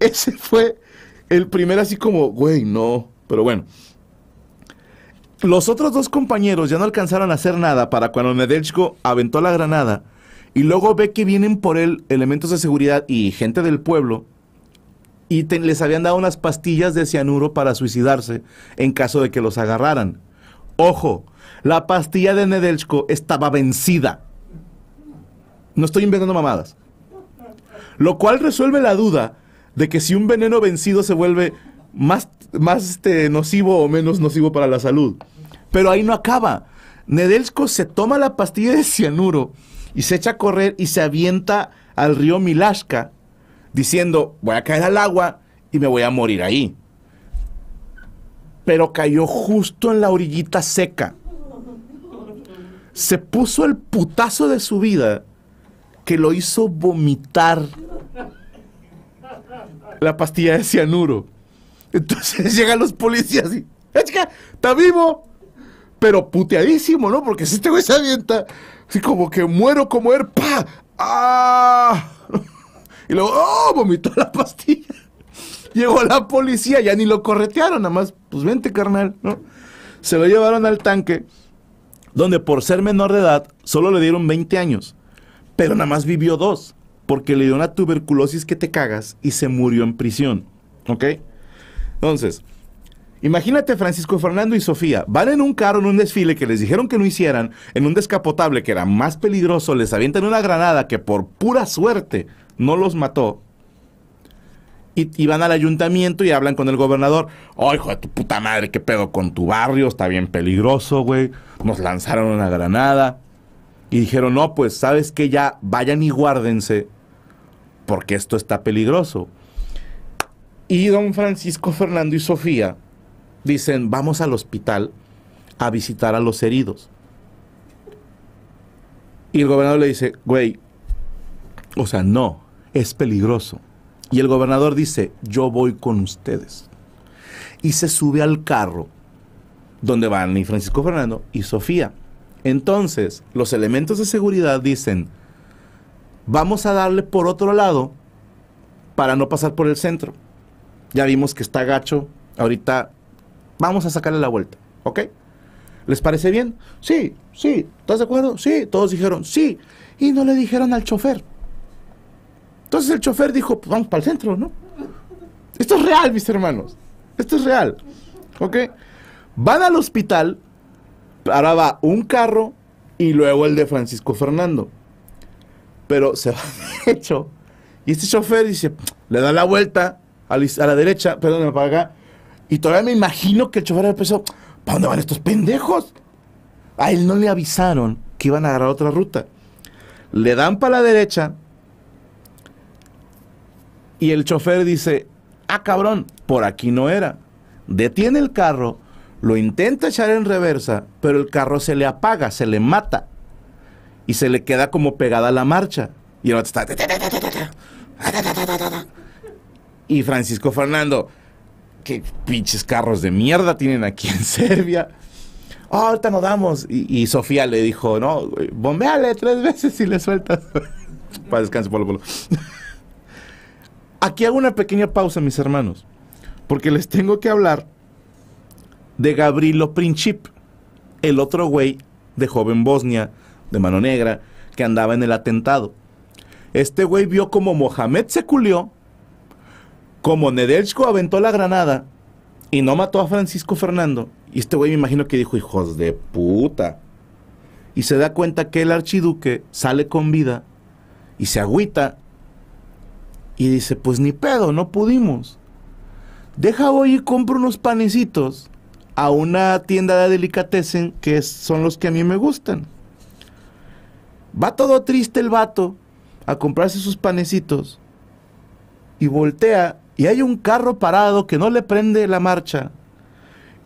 Ese fue el primer así como, güey, no. Pero bueno. Los otros dos compañeros ya no alcanzaron a hacer nada para cuando Nedelchko aventó la granada y luego ve que vienen por él elementos de seguridad y gente del pueblo y les habían dado unas pastillas de cianuro para suicidarse en caso de que los agarraran. Ojo, la pastilla de Nedelsko estaba vencida. No estoy inventando mamadas. Lo cual resuelve la duda de que si un veneno vencido se vuelve más, más este, nocivo o menos nocivo para la salud. Pero ahí no acaba. Nedelsko se toma la pastilla de cianuro y se echa a correr y se avienta al río Milashka, diciendo, voy a caer al agua y me voy a morir ahí. Pero cayó justo en la orillita seca. Se puso el putazo de su vida que lo hizo vomitar la pastilla de cianuro. Entonces llegan los policías y, eh, chica, está vivo, pero puteadísimo, ¿no? Porque si este güey se avienta, así como que muero como él, er, ¡pa! ¡Ah! Y luego, ¡oh! Vomitó la pastilla. Llegó la policía, ya ni lo corretearon, nada más, pues vente, carnal, ¿no? Se lo llevaron al tanque, donde por ser menor de edad solo le dieron 20 años, pero nada más vivió dos, porque le dio una tuberculosis que te cagas y se murió en prisión, ¿ok? Entonces, Imagínate Francisco Fernando y Sofía, van en un carro en un desfile que les dijeron que no hicieran, en un descapotable que era más peligroso, les avientan una granada que por pura suerte no los mató. Y, van al ayuntamiento y hablan con el gobernador. Oh, hijo de tu puta madre, qué pedo con tu barrio, está bien peligroso, güey. Nos lanzaron una granada. Y dijeron, no, pues, ¿sabes que Ya vayan y guárdense, porque esto está peligroso. Y don Francisco Fernando y Sofía dicen, vamos al hospital a visitar a los heridos. Y el gobernador le dice, güey, o sea, no es peligroso. Y el gobernador dice, yo voy con ustedes. Y se sube al carro donde van y Francisco Fernando y Sofía. Entonces, los elementos de seguridad dicen, vamos a darle por otro lado para no pasar por el centro. Ya vimos que está gacho, ahorita vamos a sacarle la vuelta, ¿ok? ¿Les parece bien? Sí, sí, ¿estás de acuerdo? Sí, todos dijeron sí. Y no le dijeron al chofer. Entonces el chofer dijo, pues vamos para el centro, ¿no? Esto es real, mis hermanos. Esto es real. ¿Ok? Van al hospital, paraba un carro y luego el de Francisco Fernando. Pero se va hecho. Y este chofer dice, le da la vuelta a la derecha, perdón, para acá. Y todavía me imagino que el chofer empezó, ¿para dónde van estos pendejos? A él no le avisaron que iban a agarrar otra ruta. Le dan para la derecha, y el chofer dice, ah cabrón, por aquí no era. Detiene el carro, lo intenta echar en reversa, pero el carro se le apaga, se le mata. Y se le queda como pegada a la marcha. Y el está... Y Francisco Fernando, qué pinches carros de mierda tienen aquí en Serbia. ahorita nos damos. Y, Sofía le dijo, no, bombeale tres veces y le sueltas. Para descanso, Polo Polo. Aquí hago una pequeña pausa, mis hermanos, porque les tengo que hablar de Gabrilo Princip, el otro güey de joven Bosnia, de mano negra, que andaba en el atentado. Este güey vio como Mohamed se culió, como Nedelchko aventó la granada y no mató a Francisco Fernando. Y este güey me imagino que dijo, hijos de puta. Y se da cuenta que el archiduque sale con vida y se agüita y dice, pues ni pedo, no pudimos. Deja voy y compro unos panecitos a una tienda de delicatessen que son los que a mí me gustan. Va todo triste el vato a comprarse sus panecitos y voltea y hay un carro parado que no le prende la marcha.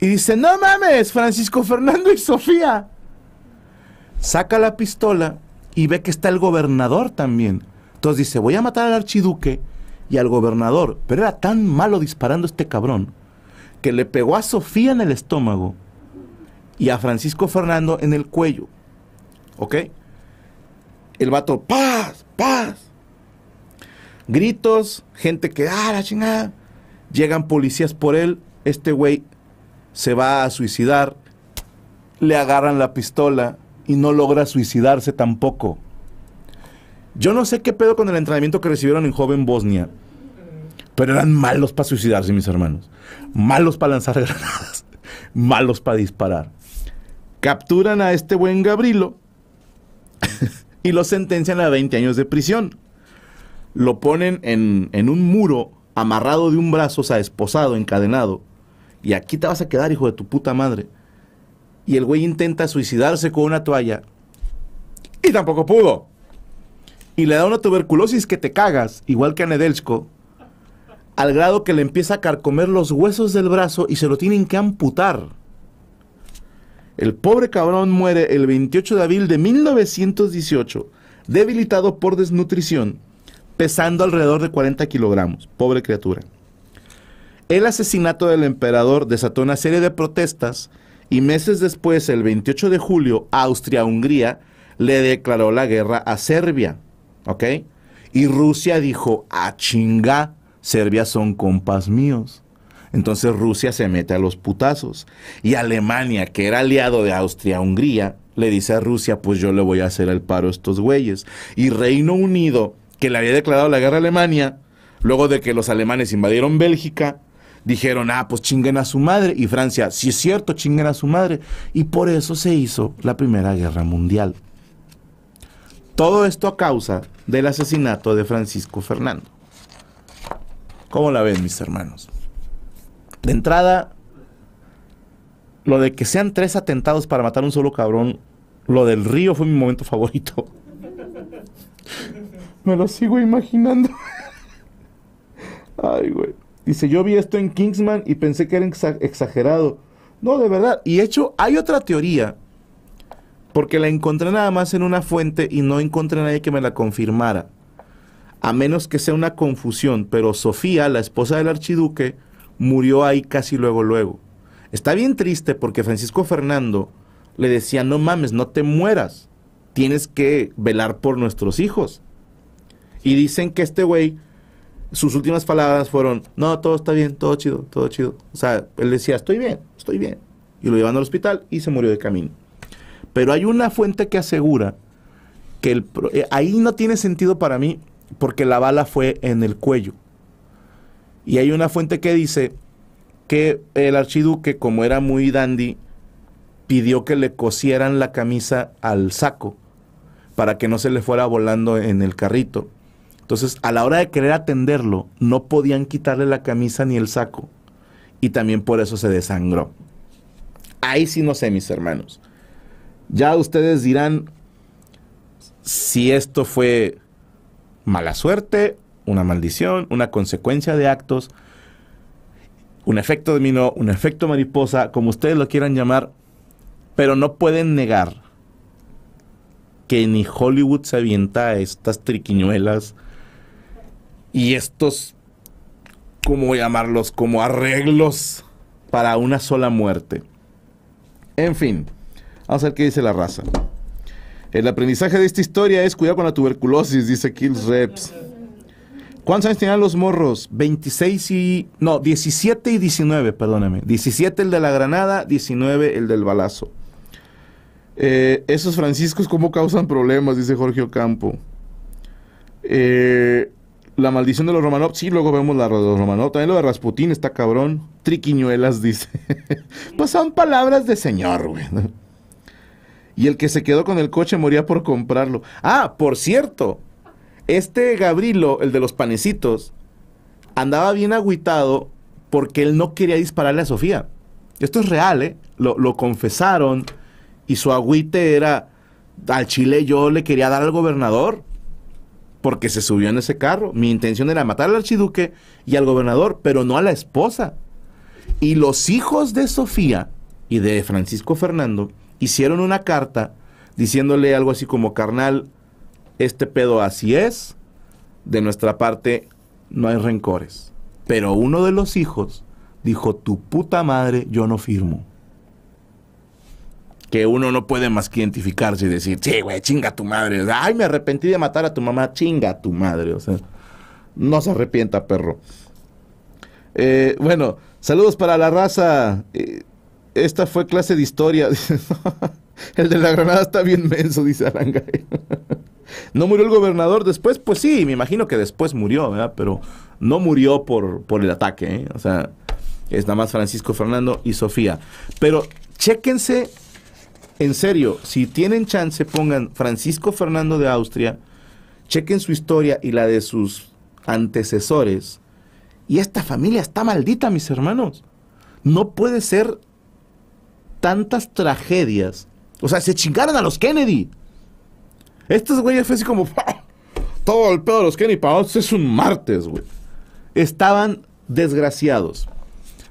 Y dice, no mames, Francisco Fernando y Sofía. Saca la pistola y ve que está el gobernador también. Entonces dice, voy a matar al archiduque y al gobernador. Pero era tan malo disparando este cabrón que le pegó a Sofía en el estómago y a Francisco Fernando en el cuello. ¿Ok? El vato, paz, paz. Gritos, gente que, ah, la chingada. Llegan policías por él, este güey se va a suicidar, le agarran la pistola y no logra suicidarse tampoco. Yo no sé qué pedo con el entrenamiento que recibieron en joven Bosnia, pero eran malos para suicidarse, mis hermanos. Malos para lanzar granadas, malos para disparar. Capturan a este buen Gabrilo y lo sentencian a 20 años de prisión. Lo ponen en, en un muro amarrado de un brazo, o sea, esposado, encadenado. Y aquí te vas a quedar, hijo de tu puta madre. Y el güey intenta suicidarse con una toalla. Y tampoco pudo y le da una tuberculosis que te cagas, igual que a Nedelsko, al grado que le empieza a carcomer los huesos del brazo y se lo tienen que amputar. El pobre cabrón muere el 28 de abril de 1918, debilitado por desnutrición, pesando alrededor de 40 kilogramos. Pobre criatura. El asesinato del emperador desató una serie de protestas y meses después, el 28 de julio, Austria-Hungría le declaró la guerra a Serbia. ¿Ok? Y Rusia dijo, a chinga, Serbia son compas míos. Entonces Rusia se mete a los putazos. Y Alemania, que era aliado de Austria-Hungría, le dice a Rusia, pues yo le voy a hacer el paro a estos güeyes. Y Reino Unido, que le había declarado la guerra a Alemania, luego de que los alemanes invadieron Bélgica, dijeron, ah, pues chinguen a su madre. Y Francia, si es cierto, chinguen a su madre. Y por eso se hizo la Primera Guerra Mundial. Todo esto a causa del asesinato de Francisco Fernando. ¿Cómo la ven, mis hermanos? De entrada, lo de que sean tres atentados para matar un solo cabrón, lo del río fue mi momento favorito. Me lo sigo imaginando. Ay, güey. Dice, yo vi esto en Kingsman y pensé que era exagerado. No, de verdad. Y hecho, hay otra teoría porque la encontré nada más en una fuente y no encontré a nadie que me la confirmara. A menos que sea una confusión, pero Sofía, la esposa del archiduque, murió ahí casi luego luego. Está bien triste porque Francisco Fernando le decía, no mames, no te mueras, tienes que velar por nuestros hijos. Y dicen que este güey, sus últimas palabras fueron, no, todo está bien, todo chido, todo chido. O sea, él decía, estoy bien, estoy bien. Y lo llevan al hospital y se murió de camino. Pero hay una fuente que asegura que el, eh, ahí no tiene sentido para mí porque la bala fue en el cuello. Y hay una fuente que dice que el archiduque, como era muy dandy, pidió que le cosieran la camisa al saco para que no se le fuera volando en el carrito. Entonces, a la hora de querer atenderlo, no podían quitarle la camisa ni el saco. Y también por eso se desangró. Ahí sí no sé, mis hermanos. Ya ustedes dirán si esto fue mala suerte, una maldición, una consecuencia de actos, un efecto dominó, un efecto mariposa, como ustedes lo quieran llamar, pero no pueden negar que ni Hollywood se avienta a estas triquiñuelas y estos, ¿cómo llamarlos? Como arreglos para una sola muerte. En fin. Vamos a ver qué dice la raza. El aprendizaje de esta historia es cuidado con la tuberculosis, dice Kills Reps. ¿Cuántos años tenían los morros? 26 y... No, 17 y 19, perdóname. 17 el de la granada, 19 el del balazo. Eh, esos franciscos, ¿cómo causan problemas? Dice Jorge Ocampo. Eh, la maldición de los Romanov. Sí, luego vemos la de los Romanov. También lo de Rasputín está cabrón. Triquiñuelas, dice. pues son palabras de señor, güey. Y el que se quedó con el coche moría por comprarlo. Ah, por cierto, este Gabrilo, el de los panecitos, andaba bien agüitado porque él no quería dispararle a Sofía. Esto es real, ¿eh? Lo, lo confesaron y su agüite era, al Chile yo le quería dar al gobernador porque se subió en ese carro. Mi intención era matar al archiduque y al gobernador, pero no a la esposa. Y los hijos de Sofía y de Francisco Fernando hicieron una carta diciéndole algo así como, carnal, este pedo así es, de nuestra parte no hay rencores. Pero uno de los hijos dijo, tu puta madre, yo no firmo. Que uno no puede más que identificarse y decir, sí, güey, chinga tu madre. Ay, me arrepentí de matar a tu mamá, chinga tu madre. O sea, no se arrepienta, perro. Eh, bueno, saludos para la raza. Eh, esta fue clase de historia. el de la Granada está bien menso, dice Aranga. ¿No murió el gobernador después? Pues sí, me imagino que después murió, ¿verdad? Pero no murió por, el ataque, ¿eh? O sea, es nada más Francisco Fernando y Sofía. Pero chéquense, en serio, si tienen chance, pongan Francisco Fernando de Austria, chequen su historia y la de sus antecesores. Y esta familia está maldita, mis hermanos. No puede ser tantas tragedias. O sea, se chingaron a los Kennedy. Estos güeyes fue así como. Todo el pedo de los Kennedy para es un martes, güey. Estaban desgraciados.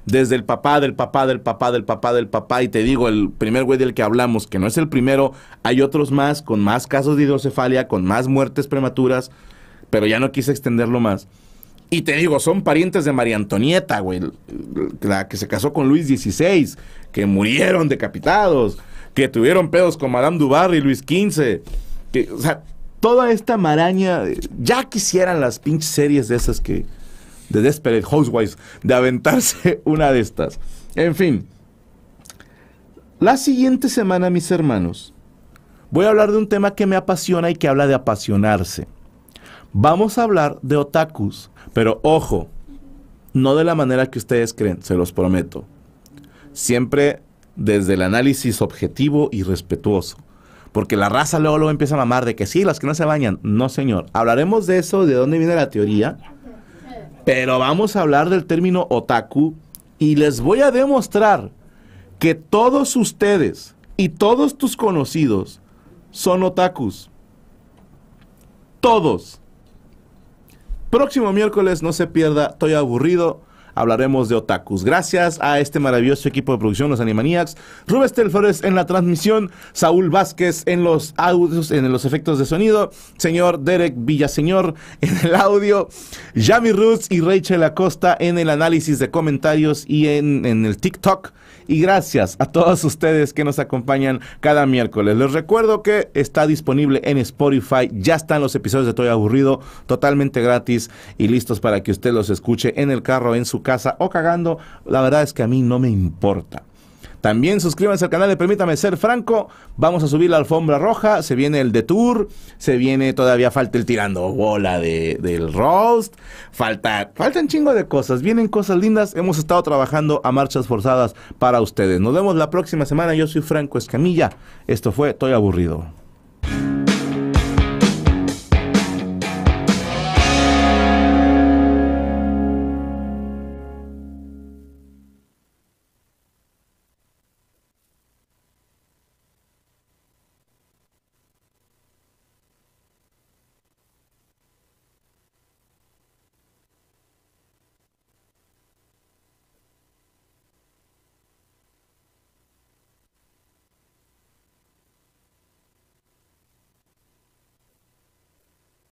Desde el papá, del papá, del papá, del papá, del papá. Y te digo, el primer güey del que hablamos, que no es el primero, hay otros más, con más casos de hidrocefalia, con más muertes prematuras. Pero ya no quise extenderlo más. Y te digo, son parientes de María Antonieta, güey, la que se casó con Luis XVI, que murieron decapitados, que tuvieron pedos con Madame Dubarry y Luis XV. Que, o sea, toda esta maraña, ya quisieran las pinches series de esas que, de Desperate Housewives, de aventarse una de estas. En fin, la siguiente semana, mis hermanos, voy a hablar de un tema que me apasiona y que habla de apasionarse. Vamos a hablar de otakus pero ojo, no de la manera que ustedes creen, se los prometo. Siempre desde el análisis objetivo y respetuoso. Porque la raza luego, lo empieza a mamar de que sí, las que no se bañan. No, señor. Hablaremos de eso, de dónde viene la teoría. Pero vamos a hablar del término otaku y les voy a demostrar que todos ustedes y todos tus conocidos son otakus. Todos. Próximo miércoles no se pierda Estoy aburrido. Hablaremos de otakus. Gracias a este maravilloso equipo de producción, los Animaniacs. Rubén Flores en la transmisión. Saúl Vázquez en los audios, en los efectos de sonido. Señor Derek Villaseñor en el audio. Jamie Roots y Rachel Acosta en el análisis de comentarios y en el TikTok y gracias a todos ustedes que nos acompañan cada miércoles. Les recuerdo que está disponible en Spotify, ya están los episodios de Toy Aburrido totalmente gratis y listos para que usted los escuche en el carro, en su casa o cagando. La verdad es que a mí no me importa. También suscríbanse al canal de Permítame Ser Franco. Vamos a subir la alfombra roja. Se viene el de tour. Se viene todavía falta el tirando bola de, del roast. Falta, faltan chingo de cosas. Vienen cosas lindas. Hemos estado trabajando a marchas forzadas para ustedes. Nos vemos la próxima semana. Yo soy Franco Escamilla. Esto fue Estoy aburrido.